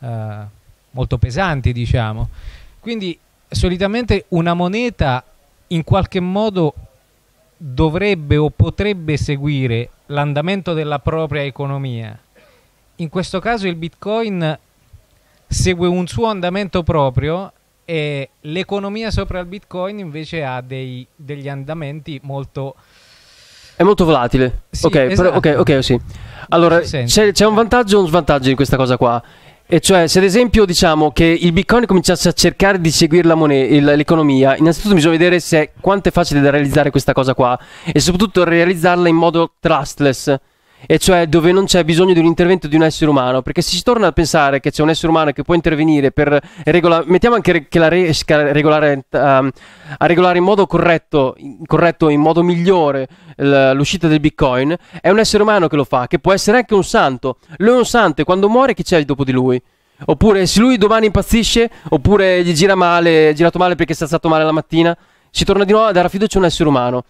eh, molto pesanti, diciamo. Quindi solitamente una moneta in qualche modo dovrebbe o potrebbe seguire l'andamento della propria economia. In questo caso il Bitcoin segue un suo andamento proprio e l'economia sopra il Bitcoin invece ha dei, degli andamenti molto è molto volatile. Sì, ok, esatto. però, ok, ok, sì. Allora, c'è, c'è un eh. vantaggio e un svantaggio in questa cosa qua. E cioè, se ad esempio diciamo che il Bitcoin cominciasse a cercare di seguire moneta, l'economia, innanzitutto bisogna vedere se quanto è facile da realizzare questa cosa qua e soprattutto realizzarla in modo trustless e cioè dove non c'è bisogno di un intervento di un essere umano, perché se si torna a pensare che c'è un essere umano che può intervenire per regolare, mettiamo anche che la riesca a regolare, um, a regolare in modo corretto, in, corretto, in modo migliore l'uscita del bitcoin, è un essere umano che lo fa, che può essere anche un santo, lui è un santo e quando muore chi c'è dopo di lui? Oppure se lui domani impazzisce, oppure gli gira male, è girato male perché si è stato male la mattina, si torna di nuovo a dare fiducia a un essere umano.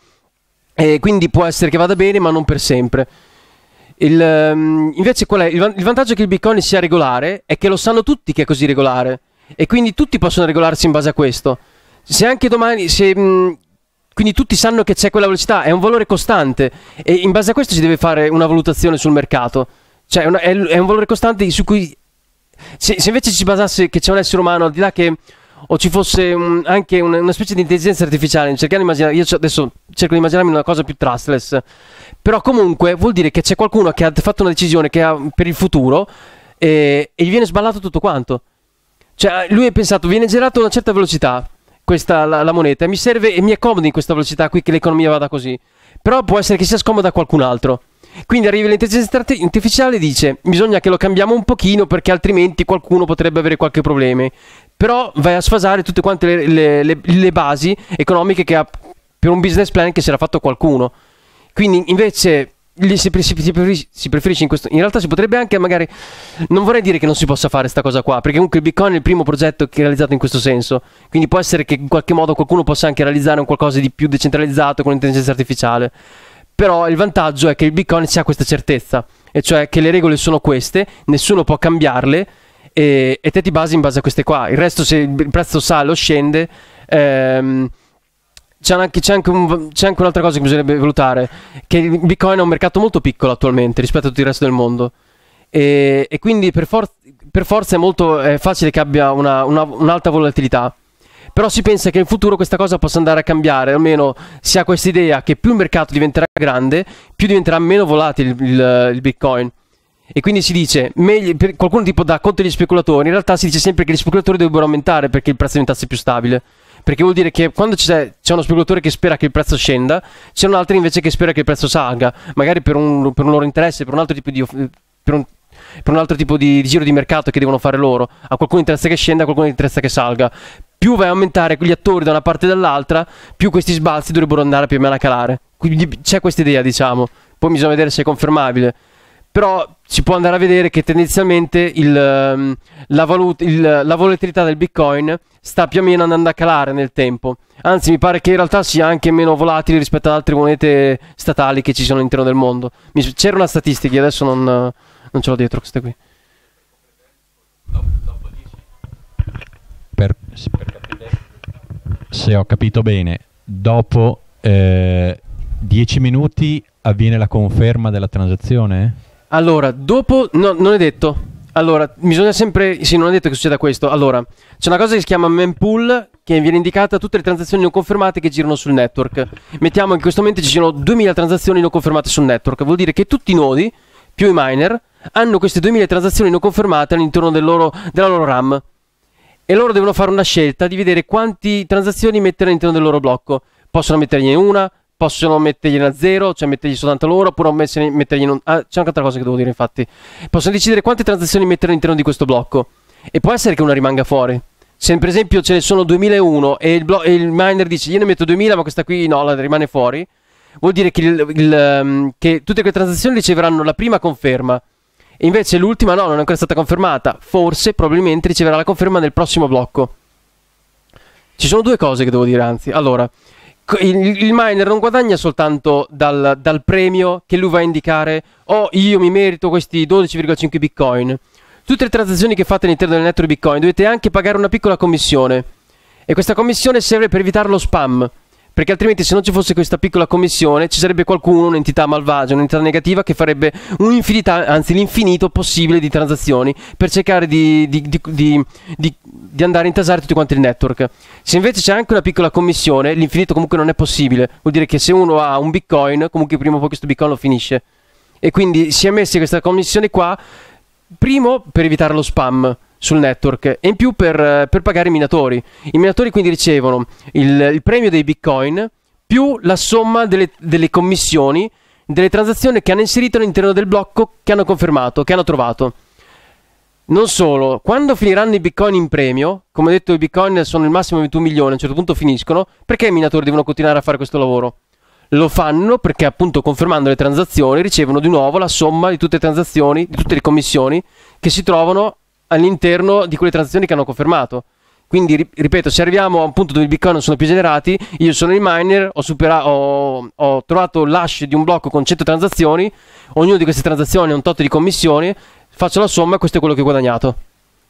E quindi può essere che vada bene, ma non per sempre. Il, um, invece qual è? Il, il vantaggio che il Bitcoin sia regolare è che lo sanno tutti che è così regolare e quindi tutti possono regolarsi in base a questo. Se anche domani, se, mh, quindi tutti sanno che c'è quella velocità, è un valore costante e in base a questo si deve fare una valutazione sul mercato. Cioè una, è, è, un valore costante su cui se, se invece ci basasse che c'è un essere umano al di là che o ci fosse un, anche una, una, specie di intelligenza artificiale, cercando di immaginare, io adesso cerco di immaginarmi una cosa più trustless, però comunque vuol dire che c'è qualcuno che ha fatto una decisione che ha per il futuro e, e gli viene sballato tutto quanto. Cioè, lui ha pensato, viene girato a una certa velocità questa, la, la moneta, mi serve e mi accomoda in questa velocità qui che l'economia vada così. Però può essere che sia scomoda a qualcun altro. Quindi arriva l'intelligenza artificiale e dice bisogna che lo cambiamo un pochino perché altrimenti qualcuno potrebbe avere qualche problema. Però vai a sfasare tutte quante le, le, le, le basi economiche che ha per un business plan che si era fatto qualcuno. Quindi invece si, preferisce, si preferisce in questo. In realtà si potrebbe anche, magari. Non vorrei dire che non si possa fare questa cosa qua, perché comunque il Bitcoin è il primo progetto che è realizzato in questo senso. Quindi può essere che in qualche modo qualcuno possa anche realizzare un qualcosa di più decentralizzato con l'intelligenza artificiale. Però il vantaggio è che il Bitcoin ha questa certezza, e cioè che le regole sono queste, nessuno può cambiarle. E, e te ti basi in base a queste qua. Il resto, se il prezzo sale o scende. Ehm, c'è anche, c'è, anche un, c'è anche, un'altra cosa che bisognerebbe valutare, che il Bitcoin è un mercato molto piccolo attualmente rispetto a tutto il resto del mondo. E, e quindi per, for- per, forza è molto è facile che abbia una, una, un'alta volatilità. Però si pensa che in futuro questa cosa possa andare a cambiare, almeno si ha questa idea che più il mercato diventerà grande, più diventerà meno volatile il, il, Bitcoin. E quindi si dice, meglio, qualcuno tipo dà conto agli speculatori, in realtà si dice sempre che gli speculatori dovrebbero aumentare perché il prezzo diventasse più stabile perché vuol dire che quando c'è, c'è, uno speculatore che spera che il prezzo scenda, c'è un altro invece che spera che il prezzo salga, magari per un, per un loro interesse, per un altro tipo di... Per un, per un altro tipo di, di giro di mercato che devono fare loro. A qualcuno interessa che scenda, a qualcuno interessa che salga più vai a aumentare gli attori da una parte e dall'altra, più questi sbalzi dovrebbero andare più o meno a calare. Quindi c'è questa idea, diciamo. Poi bisogna vedere se è confermabile però si può andare a vedere che tendenzialmente il, ehm, la, valut- il, la, volatilità del bitcoin sta più o meno andando a calare nel tempo anzi mi pare che in realtà sia anche meno volatile rispetto ad altre monete statali che ci sono all'interno del mondo mi, c'era una statistica adesso non, non ce l'ho dietro questa qui per, se ho capito bene dopo eh, 10 minuti avviene la conferma della transazione? Allora, dopo... No, non è detto. Allora, bisogna sempre... Sì, non è detto che succeda questo. Allora, c'è una cosa che si chiama mempool, che viene indicata tutte le transazioni non confermate che girano sul network. Mettiamo che in questo momento ci siano 2000 transazioni non confermate sul network. Vuol dire che tutti i nodi, più i miner, hanno queste 2000 transazioni non confermate all'interno del loro, della loro RAM. E loro devono fare una scelta di vedere quante transazioni mettere all'interno del loro blocco. Possono metterne una, possono mettergliene a zero, cioè mettergli soltanto loro, oppure mettergli non... ah, c'è anche altra cosa che devo dire infatti. Possono decidere quante transazioni mettere all'interno di questo blocco. E può essere che una rimanga fuori. Se per esempio ce ne sono 2001 e il, blo- e il miner dice io ne metto 2000 ma questa qui no, la rimane fuori, vuol dire che, il, il, ehm, che tutte quelle transazioni riceveranno la prima conferma. E invece l'ultima no, non è ancora stata confermata. Forse, probabilmente riceverà la conferma nel prossimo blocco. Ci sono due cose che devo dire, anzi. Allora, il, miner non guadagna soltanto dal, dal, premio che lui va a indicare, oh io mi merito questi 12,5 bitcoin. Tutte le transazioni che fate all'interno del network bitcoin dovete anche pagare una piccola commissione e questa commissione serve per evitare lo spam perché altrimenti se non ci fosse questa piccola commissione ci sarebbe qualcuno, un'entità malvagia, un'entità negativa che farebbe un'infinità, anzi l'infinito possibile di transazioni per cercare di, di, di, di andare a intasare tutti quanti il network. Se invece c'è anche una piccola commissione, l'infinito comunque non è possibile, vuol dire che se uno ha un bitcoin, comunque prima o poi questo bitcoin lo finisce. E quindi si è messa questa commissione qua, primo per evitare lo spam, sul network e in più per, eh, per pagare i minatori. I minatori quindi ricevono il, il premio dei bitcoin più la somma delle, delle commissioni delle transazioni che hanno inserito all'interno del blocco che hanno confermato, che hanno trovato. Non solo, quando finiranno i bitcoin in premio, come ho detto i bitcoin sono il massimo 21 milioni, a un certo punto finiscono, perché i minatori devono continuare a fare questo lavoro? Lo fanno perché appunto confermando le transazioni ricevono di nuovo la somma di tutte le transazioni, di tutte le commissioni che si trovano all'interno di quelle transazioni che hanno confermato. Quindi, ripeto, se arriviamo a un punto dove i bitcoin non sono più generati, io sono il miner, ho, superato, ho, ho trovato l'hash di un blocco con 100 transazioni, ognuna di queste transazioni ha un tot di commissioni, faccio la somma e questo è quello che ho guadagnato.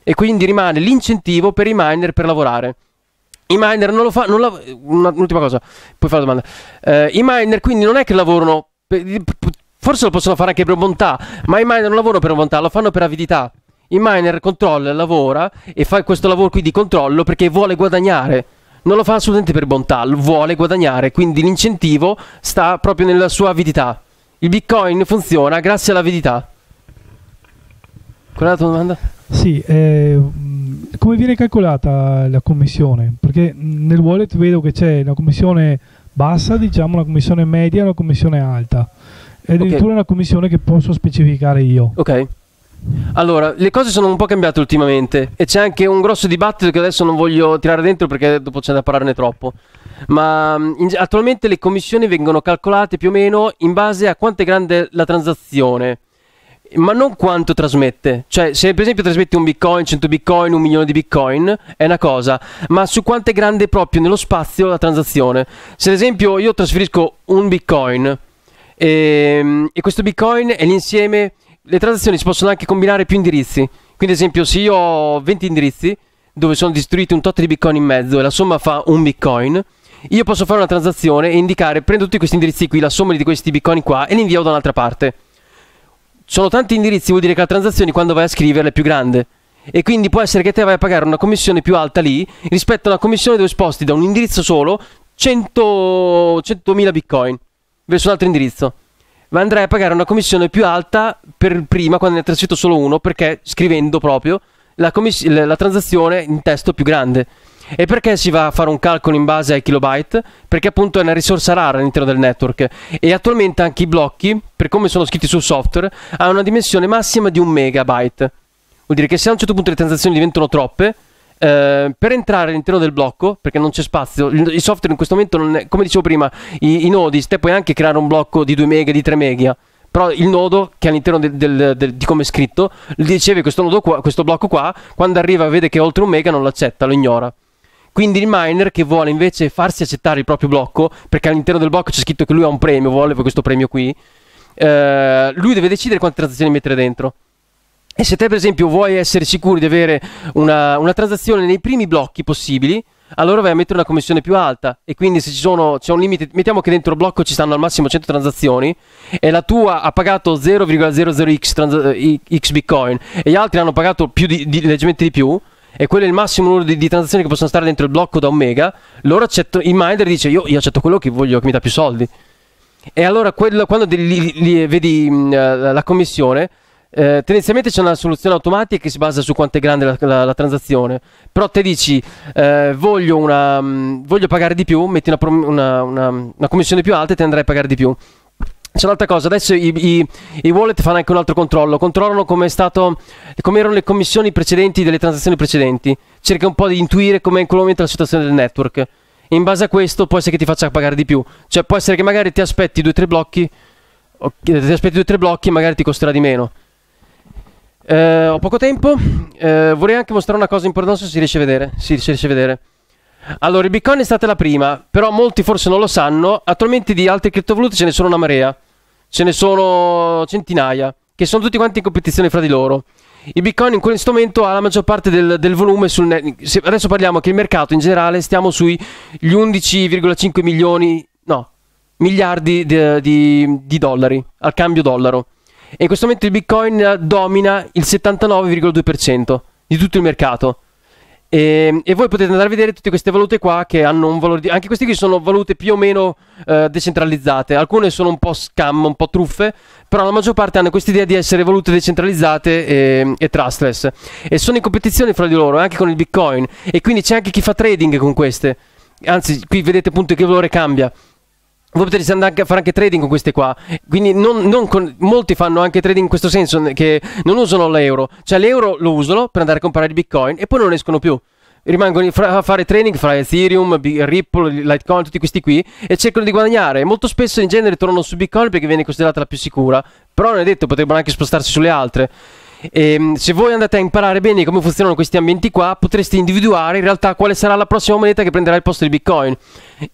E quindi rimane l'incentivo per i miner per lavorare. I miner non lo fanno. La- un'ultima cosa, poi fare la domanda. Eh, I miner quindi non è che lavorano. Per, forse lo possono fare anche per bontà, ma i miner non lavorano per bontà, lo fanno per avidità. Il miner controlla, lavora e fa questo lavoro qui di controllo perché vuole guadagnare. Non lo fa assolutamente per bontà, vuole guadagnare, quindi l'incentivo sta proprio nella sua avidità. Il Bitcoin funziona grazie all'avidità. Qual è la tua domanda? Sì, eh, come viene calcolata la commissione? Perché nel wallet vedo che c'è una commissione bassa, diciamo una commissione media e una commissione alta. E addirittura okay. una commissione che posso specificare io. Ok. Allora, le cose sono un po' cambiate ultimamente e c'è anche un grosso dibattito che adesso non voglio tirare dentro perché dopo c'è da parlarne troppo. Ma mm, in, attualmente le commissioni vengono calcolate più o meno in base a quanto è grande la transazione, ma non quanto trasmette. Cioè, se per esempio trasmette un bitcoin, 100 bitcoin, un milione di bitcoin, è una cosa, ma su quanto è grande proprio nello spazio la transazione. Se ad esempio io trasferisco un bitcoin e, ehm, e questo bitcoin è l'insieme le transazioni si possono anche combinare più indirizzi. Quindi, ad esempio, se io ho 20 indirizzi dove sono distribuiti un tot di bitcoin in mezzo e la somma fa un bitcoin, io posso fare una transazione e indicare prendo tutti questi indirizzi qui, la somma di questi bitcoin qua e li invio da un'altra parte. Sono tanti indirizzi, vuol dire che la transazione quando vai a scriverla è più grande. E quindi può essere che te vai a pagare una commissione più alta lì rispetto a una commissione dove sposti da un indirizzo solo 100, 100.000 bitcoin verso un altro indirizzo ma andrei a pagare una commissione più alta per prima quando ne hai trascritto solo uno perché scrivendo proprio la, commiss- la transazione in testo più grande. E perché si va a fare un calcolo in base ai kilobyte? Perché appunto è una risorsa rara all'interno del network e attualmente anche i blocchi, per come sono scritti sul software, hanno una dimensione massima di un megabyte. Vuol dire che se a un certo punto le transazioni diventano troppe, Ehm, per entrare all'interno del blocco, perché non c'è spazio, il, software in questo momento, non è, come dicevo prima, i, i, nodi, te puoi anche creare un blocco di 2 mega, di 3 mega, però il nodo che è all'interno del, del, del, di come è scritto riceve questo, qua, questo blocco qua, quando arriva vede che è oltre un mega non lo accetta, lo ignora. Quindi il miner che vuole invece farsi accettare il proprio blocco, perché all'interno del blocco c'è scritto che lui ha un premio, vuole questo premio qui, eh, lui deve decidere quante transazioni mettere dentro. E se te per esempio vuoi essere sicuro di avere una, una transazione nei primi blocchi possibili, allora vai a mettere una commissione più alta e quindi se ci sono c'è un limite mettiamo che dentro il blocco ci stanno al massimo 100 transazioni e la tua ha pagato 0,00x x bitcoin e gli altri hanno pagato più di, di, leggermente di più e quello è il massimo numero di, di, transazioni che possono stare dentro il blocco da un mega loro accetto, il miner dice io, io accetto quello che voglio che mi dà più soldi e allora quello, quando li, li, li, vedi mh, la commissione eh, tendenzialmente c'è una soluzione automatica che si basa su quanto è grande la, la, la transazione, però te dici eh, voglio, una, mh, mm, voglio, pagare di più, metti una, una, una commissione più alta e ti andrai a pagare di più. C'è un'altra cosa, adesso i, i, i, wallet fanno anche un altro controllo, controllano come, stato, come, erano le commissioni precedenti delle transazioni precedenti, cerca un po' di intuire come è in quel momento la situazione del network. in base a questo può essere che ti faccia pagare di più, cioè può essere che magari ti aspetti due o tre blocchi, ti aspetti due o tre blocchi e magari ti costerà di meno. Eh, ho poco tempo, eh, vorrei anche mostrare una cosa importante, non so se si riesce a vedere. Sì, si riesce a vedere. Allora, il Bitcoin è stata la prima, però molti forse non lo sanno, attualmente di altre criptovalute ce ne sono una marea, ce ne sono centinaia, che sono tutti quanti in competizione fra di loro. Il Bitcoin in questo momento ha la maggior parte del, del volume sul net, se, adesso parliamo che il mercato in generale stiamo sui 11,5 milioni, no, miliardi di, di, di dollari al cambio dollaro e in questo momento il Bitcoin eh, domina il 79,2% di tutto il mercato. E, ehm, e, voi potete andare a vedere tutte queste valute qua che hanno un valore di... Anche queste qui sono valute più o meno eh, decentralizzate, alcune sono un po' scam, un po' truffe, però la maggior parte hanno questa idea di essere valute decentralizzate e, ehm, e trustless. E sono in competizione fra di loro, eh, anche con il Bitcoin. E quindi c'è anche chi fa trading con queste. Anzi, qui vedete appunto che valore cambia voi potete andare anche a fare anche trading con queste qua. Quindi non, non con, molti fanno anche trading in questo senso che non usano l'euro. Cioè l'euro lo usano per andare a comprare i bitcoin e poi non escono più. Rimangono a fare trading fra Ethereum, Ripple, Litecoin, tutti questi qui e cercano di guadagnare. Molto spesso in genere tornano su Bitcoin perché viene considerata la più sicura. Però non è detto, potrebbero anche spostarsi sulle altre. E, ehm, se voi andate a imparare bene come funzionano questi ambienti qua, potreste individuare in realtà quale sarà la prossima moneta che prenderà il posto di Bitcoin.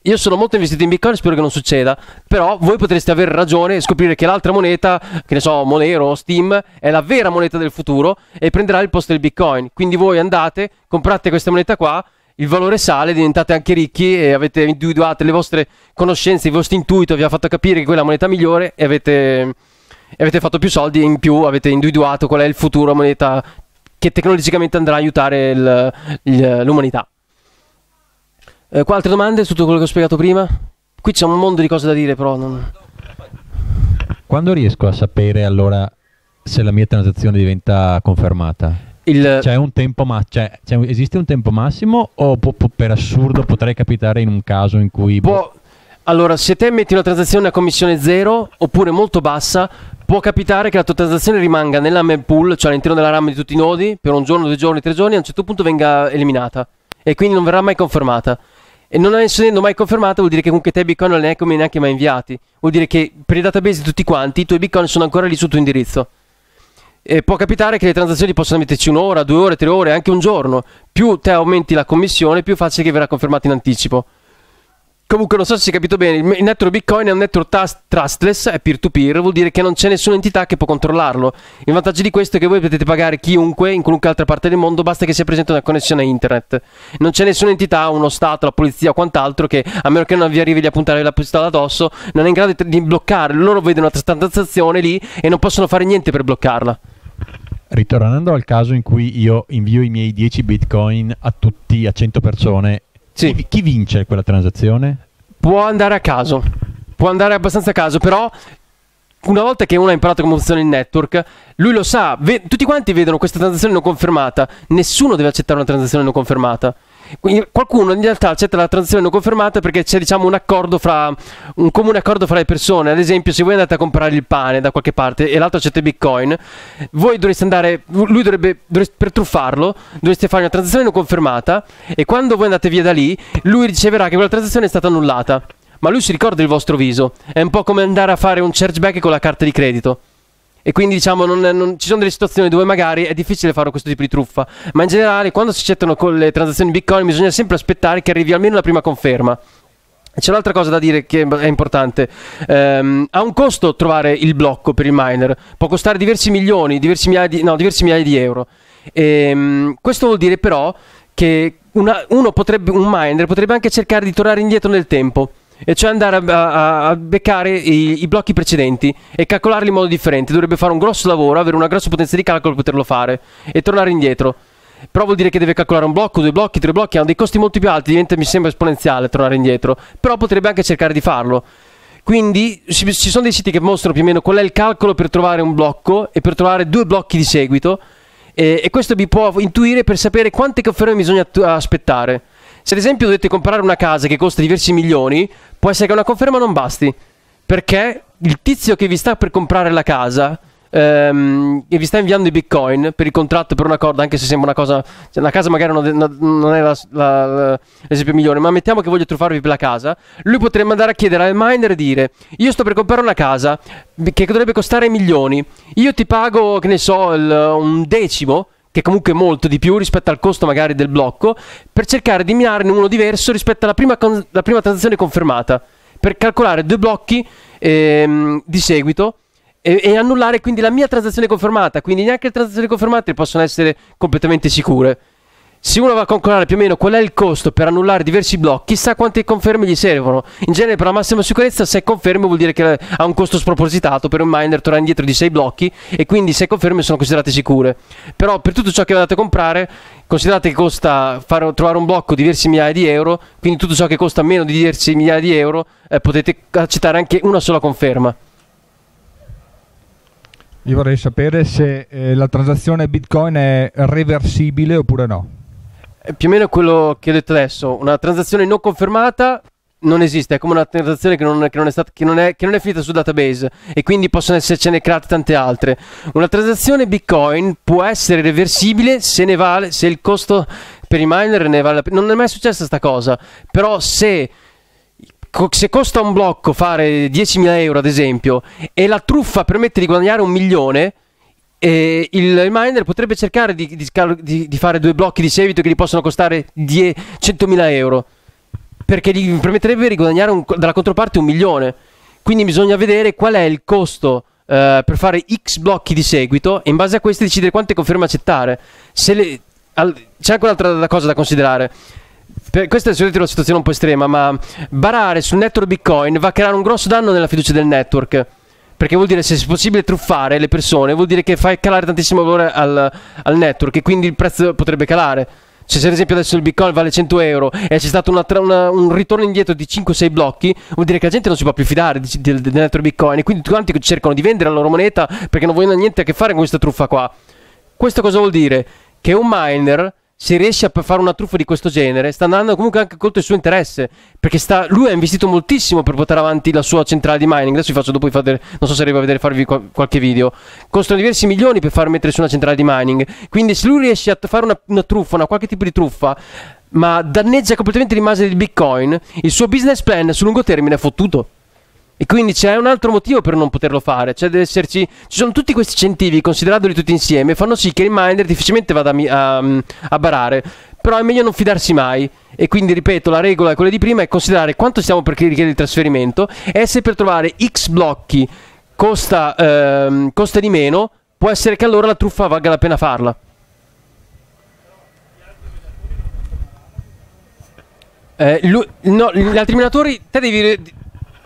Io sono molto investito in Bitcoin, spero che non succeda, però voi potreste avere ragione e scoprire che l'altra moneta, che ne so, Monero o Steam, è la vera moneta del futuro e prenderà il posto del Bitcoin. Quindi voi andate, comprate questa moneta qua, il valore sale, diventate anche ricchi e avete individuato le vostre conoscenze, il vostro intuito vi ha fatto capire che quella è la moneta migliore e avete e avete fatto più soldi e in più avete individuato qual è il futuro moneta che tecnologicamente andrà a aiutare il, il, l'umanità. Eh, qua altre domande su tutto quello che ho spiegato prima? Qui c'è un mondo di cose da dire però. Non... Quando riesco a sapere allora se la mia transazione diventa confermata? Il... C'è un tempo ma... C'è, cioè, c'è un... esiste un tempo massimo o po- po- per assurdo potrei capitare in un caso in cui... Può... Allora, se te metti una transazione a commissione zero oppure molto bassa, Può capitare che la tua transazione rimanga nella mempool, cioè all'interno della RAM di tutti i nodi, per un giorno, due giorni, tre giorni, e a un certo punto venga eliminata e quindi non verrà mai confermata. E non essendo mai confermata vuol dire che comunque te bitcoin non li hai come neanche mai inviati. Vuol dire che per i database di tutti quanti i tuoi bitcoin sono ancora lì sul tuo indirizzo. E può capitare che le transazioni possano metterci un'ora, due ore, tre ore, anche un giorno. Più te aumenti la commissione, più facile che verrà confermata in anticipo. Comunque non so se si è capito bene, il network Bitcoin è un network trustless, è peer to -peer, vuol dire che non c'è nessuna entità che può controllarlo. Il vantaggio di questo è che voi potete pagare chiunque in qualunque altra parte del mondo, basta che sia presente una connessione a internet. Non c'è nessuna entità, uno Stato, la polizia o quant'altro che, a meno che non vi arrivi a puntare la pistola addosso, non è in grado di bloccare. Loro vedono una transazione lì e non possono fare niente per bloccarla. Ritornando al caso in cui io invio i miei 10 bitcoin a tutti, a 100 persone sì. Chi, vince quella transazione? Può andare a caso, può andare abbastanza a caso, però una volta che uno ha imparato come funziona il network, lui lo sa, ve- tutti quanti vedono questa transazione non confermata, nessuno deve accettare una transazione non confermata qualcuno in realtà accetta la transazione non confermata perché c'è diciamo un accordo fra un comune accordo fra le persone. Ad esempio, se voi andate a comprare il pane da qualche parte e l'altro accetta Bitcoin, voi dovreste andare lui dovrebbe, dovreste, per truffarlo, dovreste fare una transazione non confermata e quando voi andate via da lì, lui riceverà che quella transazione è stata annullata. Ma lui si ricorda il vostro viso. È un po' come andare a fare un chargeback con la carta di credito. E quindi diciamo, non, non, ci sono delle situazioni dove magari è difficile fare questo tipo di truffa, ma in generale quando si accettano con le transazioni Bitcoin bisogna sempre aspettare che arrivi almeno la prima conferma. C'è un'altra cosa da dire che è importante. Um, ha un costo trovare il blocco per il miner, può costare diversi milioni, diversi migliaia di, no, diversi migliaia di euro. E, um, questo vuol dire però che una, potrebbe, un miner potrebbe anche cercare di tornare indietro nel tempo e cioè andare a, a, a beccare i, i, blocchi precedenti e calcolarli in modo differente. Dovrebbe fare un grosso lavoro, avere una grossa potenza di calcolo per poterlo fare e tornare indietro. Però vuol dire che deve calcolare un blocco, due blocchi, tre blocchi, hanno dei costi molto più alti, diventa mi sembra esponenziale tornare indietro, però potrebbe anche cercare di farlo. Quindi ci sono dei siti che mostrano più o meno qual è il calcolo per trovare un blocco e per trovare due blocchi di seguito e, e questo vi può intuire per sapere quante conferme bisogna aspettare. Se ad esempio dovete comprare una casa che costa diversi milioni, può essere che una conferma non basti. Perché il tizio che vi sta per comprare la casa ehm, e vi sta inviando i bitcoin per il contratto, per un accordo, anche se sembra una cosa... Cioè una casa magari non, non è la, la, la, l'esempio migliore, ma mettiamo che voglio truffarvi per la casa, lui potrebbe andare a chiedere al miner e dire io sto per comprare una casa che dovrebbe costare milioni, io ti pago, che ne so, il, un decimo che comunque è molto di più rispetto al costo magari del blocco, per cercare di minarne uno diverso rispetto alla prima, con- la prima transazione confermata, per calcolare due blocchi ehm, di seguito e-, e annullare quindi la mia transazione confermata, quindi neanche le transazioni confermate possono essere completamente sicure se uno va a calcolare più o meno qual è il costo per annullare diversi blocchi, sa quante conferme gli servono. In genere, per la massima sicurezza, 6 conferme vuol dire che ha un costo spropositato. Per un miner tornare indietro di 6 blocchi e quindi 6 conferme sono considerate sicure. Però, per tutto ciò che andate a comprare, considerate che costa far, trovare un blocco diversi migliaia di euro, quindi tutto ciò che costa meno di diversi migliaia di euro, eh, potete accettare anche una sola conferma. Io vorrei sapere se eh, la transazione Bitcoin è reversibile oppure no più o meno quello che ho detto adesso, una transazione non confermata non esiste, è come una transazione che non, che non, è, stata, che non, è, che non è finita sul database e quindi possono essercene create tante altre. Una transazione Bitcoin può essere reversibile se ne vale, se il costo per i miner ne vale la pena. Non è mai successa questa cosa, però se se costa un blocco fare 10.000 euro ad esempio e la truffa permette di guadagnare un milione e il miner potrebbe cercare di, di, di, fare due blocchi di seguito che gli possono costare 10, 100.000 euro perché gli permetterebbe di guadagnare un, dalla controparte un milione quindi bisogna vedere qual è il costo eh, per fare x blocchi di seguito e in base a questi decidere quante conferme accettare le, al, c'è anche un'altra cosa da considerare per, questa è una situazione un po' estrema ma barare sul network bitcoin va a creare un grosso danno nella fiducia del network perché vuol dire se è possibile truffare le persone, vuol dire che fai calare tantissimo valore al, al network e quindi il prezzo potrebbe calare. Cioè, se ad esempio adesso il bitcoin vale 100 euro e c'è stato una, una, un ritorno indietro di 5-6 blocchi, vuol dire che la gente non si può più fidare del, del network bitcoin e quindi tutti quanti cercano di vendere la loro moneta perché non vogliono niente a che fare con questa truffa qua. Questo cosa vuol dire? Che un miner se riesce a fare una truffa di questo genere, sta andando comunque anche contro il suo interesse. Perché sta, lui ha investito moltissimo per portare avanti la sua centrale di mining. Adesso vi faccio dopo, vi fate, non so se arrivo a vedere farvi qualche video. Costano diversi milioni per far mettere su una centrale di mining. Quindi, se lui riesce a fare una, una truffa, una qualche tipo di truffa, ma danneggia completamente l'immagine di Bitcoin, il suo business plan sul lungo termine è fottuto. E quindi c'è un altro motivo per non poterlo fare, cioè deve esserci, ci sono tutti questi incentivi, considerandoli tutti insieme, fanno sì che il minder difficilmente vada a, a, mm, a barare, però è meglio non fidarsi mai. E quindi ripeto, la regola è quella di prima, è considerare quanto stiamo per richiedere il trasferimento e se per trovare X blocchi costa, ehm, costa di meno, può essere che allora la truffa valga la pena farla. Eh, lui, no, gli altri minatori, te devi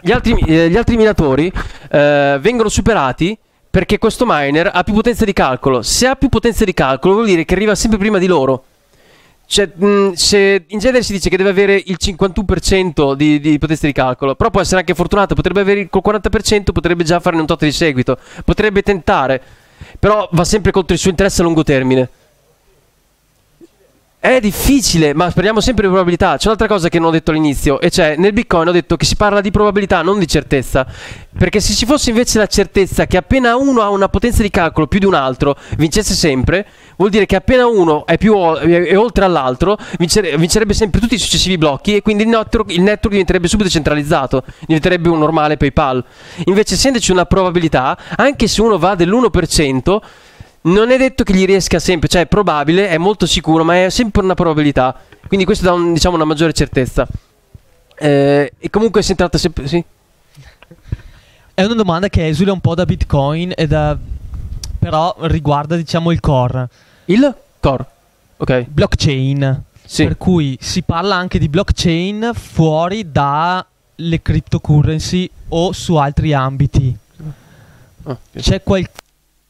gli altri, eh, gli altri minatori eh, vengono superati perché questo miner ha più potenza di calcolo. Se ha più potenza di calcolo vuol dire che arriva sempre prima di loro. Cioè, se in genere si dice che deve avere il 51% di, di, potenza di calcolo, però può essere anche fortunato, potrebbe avere col 40%, potrebbe già farne un tot di seguito, potrebbe tentare, però va sempre contro il suo interesse a lungo termine. È difficile, ma speriamo sempre di probabilità. C'è un'altra cosa che non ho detto all'inizio, e cioè nel Bitcoin ho detto che si parla di probabilità, non di certezza. Perché se ci fosse invece la certezza che appena uno ha una potenza di calcolo più di un altro, vincesse sempre, vuol dire che appena uno è, più o- è oltre all'altro, vincere- vincerebbe sempre tutti i successivi blocchi e quindi il network, il network diventerebbe subito centralizzato, diventerebbe un normale PayPal. Invece essendoci una probabilità, anche se uno va dell'1%, non è detto che gli riesca sempre, cioè è probabile, è molto sicuro, ma è sempre una probabilità. Quindi questo dà un, diciamo, una maggiore certezza. Eh, e comunque si è entrata sempre... Sì? È una domanda che esula un po' da Bitcoin e da... però riguarda diciamo il core. Il core? Ok. Blockchain. Sì. Per cui si parla anche di blockchain fuori dalle cryptocurrency o su altri ambiti. Ah, C'è qualcosa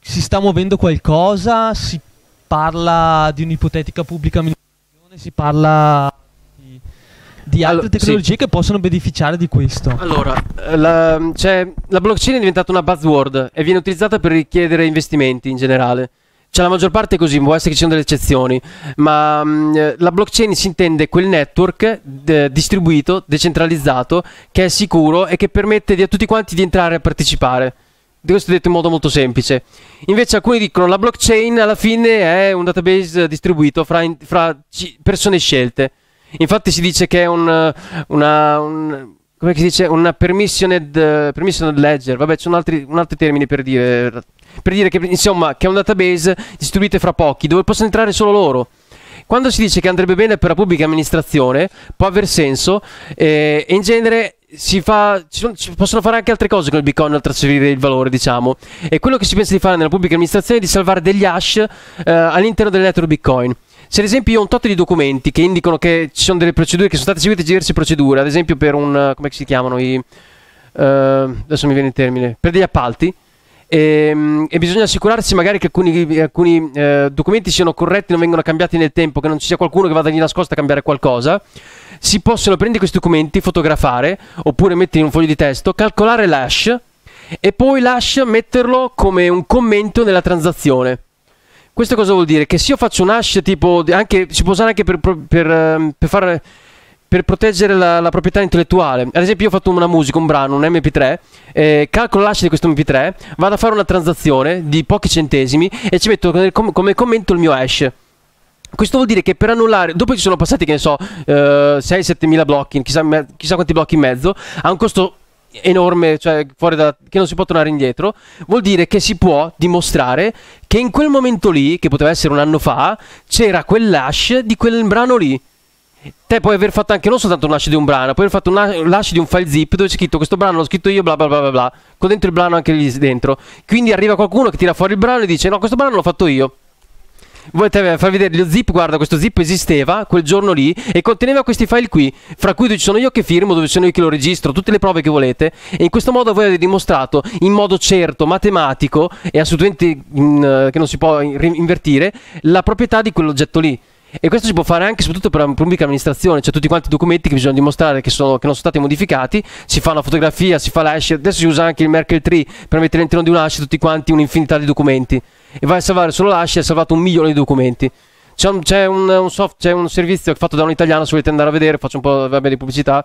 si sta muovendo qualcosa, si parla di un'ipotetica pubblica amministrazione, si parla di, di altre allora, tecnologie sì. che possono beneficiare di questo. Allora, eh, la, cioè, la blockchain è diventata una buzzword e viene utilizzata per richiedere investimenti in generale. Cioè, la maggior parte è così, può essere che ci siano delle eccezioni, ma mh, mm, eh, la blockchain si intende quel network de- distribuito, decentralizzato, che è sicuro e che permette di, a tutti quanti di entrare a partecipare questo detto in modo molto semplice. Invece alcuni dicono la blockchain alla fine è un database distribuito fra, fra persone scelte. Infatti si dice che è un, una, un, come si dice? una permissioned, permissioned ledger, vabbè ci sono altri, altri termini per dire, per dire che, insomma, che è un database distribuito fra pochi, dove possono entrare solo loro quando si dice che andrebbe bene per la pubblica amministrazione può aver senso eh, e in genere si fa, ci sono, ci possono fare anche altre cose con il Bitcoin al trasferire il valore, diciamo. E quello che si pensa di fare nella pubblica amministrazione è di salvare degli hash eh, all'interno dell'Ether Bitcoin. Se ad esempio io ho un tot di documenti che indicano che ci sono delle procedure, che sono state seguite diverse procedure, ad esempio per un... come si chiamano i... Eh, adesso mi viene il termine, per degli appalti, e, ehm, e, bisogna assicurarsi magari che alcuni, alcuni eh, documenti siano corretti, non vengano cambiati nel tempo, che non ci sia qualcuno che vada di nascosto a cambiare qualcosa. Si possono prendere questi documenti, fotografare oppure mettere in un foglio di testo, calcolare l'hash e poi l'hash metterlo come un commento nella transazione. Questo cosa vuol dire? Che se io faccio un hash tipo, anche, si può usare anche per, per, per, ehm, per fare per proteggere la, la, proprietà intellettuale. Ad esempio, io ho fatto una musica, un brano, un MP3, eh, calcolo l'ascia di questo MP3, vado a fare una transazione di pochi centesimi e ci metto com- come commento il mio hash. Questo vuol dire che per annullare, dopo ci sono passati, che ne so, eh, 6-7 mila blocchi, chissà, me- chissà quanti blocchi in mezzo, ha un costo enorme, cioè fuori da, che non si può tornare indietro, vuol dire che si può dimostrare che in quel momento lì, che poteva essere un anno fa, c'era quell'hash di quel brano lì te puoi aver fatto anche non soltanto un lascio di un brano, puoi aver fatto un lascio di un file zip dove c'è scritto questo brano l'ho scritto io bla bla bla bla bla, con dentro il brano anche lì dentro. Quindi arriva qualcuno che tira fuori il brano e dice no, questo brano l'ho fatto io. Volete far vedere lo zip, guarda, questo zip esisteva quel giorno lì e conteneva questi file qui, fra cui dove ci sono io che firmo, dove sono io che lo registro, tutte le prove che volete. E in questo modo voi avete dimostrato in modo certo, matematico e assolutamente in, eh, che non si può in, invertire, la proprietà di quell'oggetto lì. E questo si può fare anche soprattutto per la pubblica amministrazione, cioè tutti quanti i documenti che bisogna dimostrare che, sono, che non sono stati modificati, si fa una fotografia, si fa l'hash, adesso si usa anche il Merkle tree per mettere all'interno di un hash tutti quanti un'infinità di documenti e vai a salvare solo l'hash e hai salvato un milione di documenti. C'è un, c'è, un, un soft, c'è un, servizio fatto da un italiano, se volete andare a vedere, faccio un po' di pubblicità,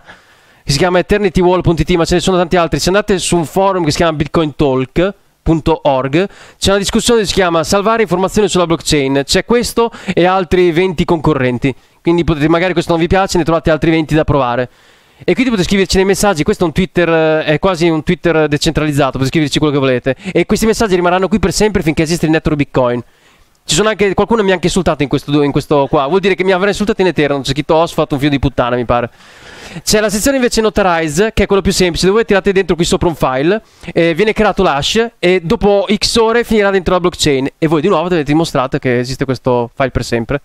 che si chiama eternitywall.it, ma ce ne sono tanti altri. Se andate su un forum che si chiama Bitcoin Talk, c'è una discussione che si chiama Salvare informazioni sulla blockchain. C'è questo e altri 20 concorrenti. Quindi potete, magari questo non vi piace, ne trovate altri 20 da provare. E quindi potete scriverci nei messaggi, questo è un Twitter, eh, è quasi un Twitter decentralizzato, potete scriverci quello che volete. E questi messaggi rimarranno qui per sempre finché esiste il network Bitcoin. Ci sono anche, qualcuno mi ha anche insultato in questo, in questo qua. Vuol dire che mi avrà insultato in eterno. C'è scritto Os, fatto un figlio di puttana, mi pare. C'è la sezione invece Notarize, che è quello più semplice, dove tirate dentro qui sopra un file, eh, viene creato l'hash e dopo X ore finirà dentro la blockchain. E voi di nuovo avete dimostrato che esiste questo file per sempre.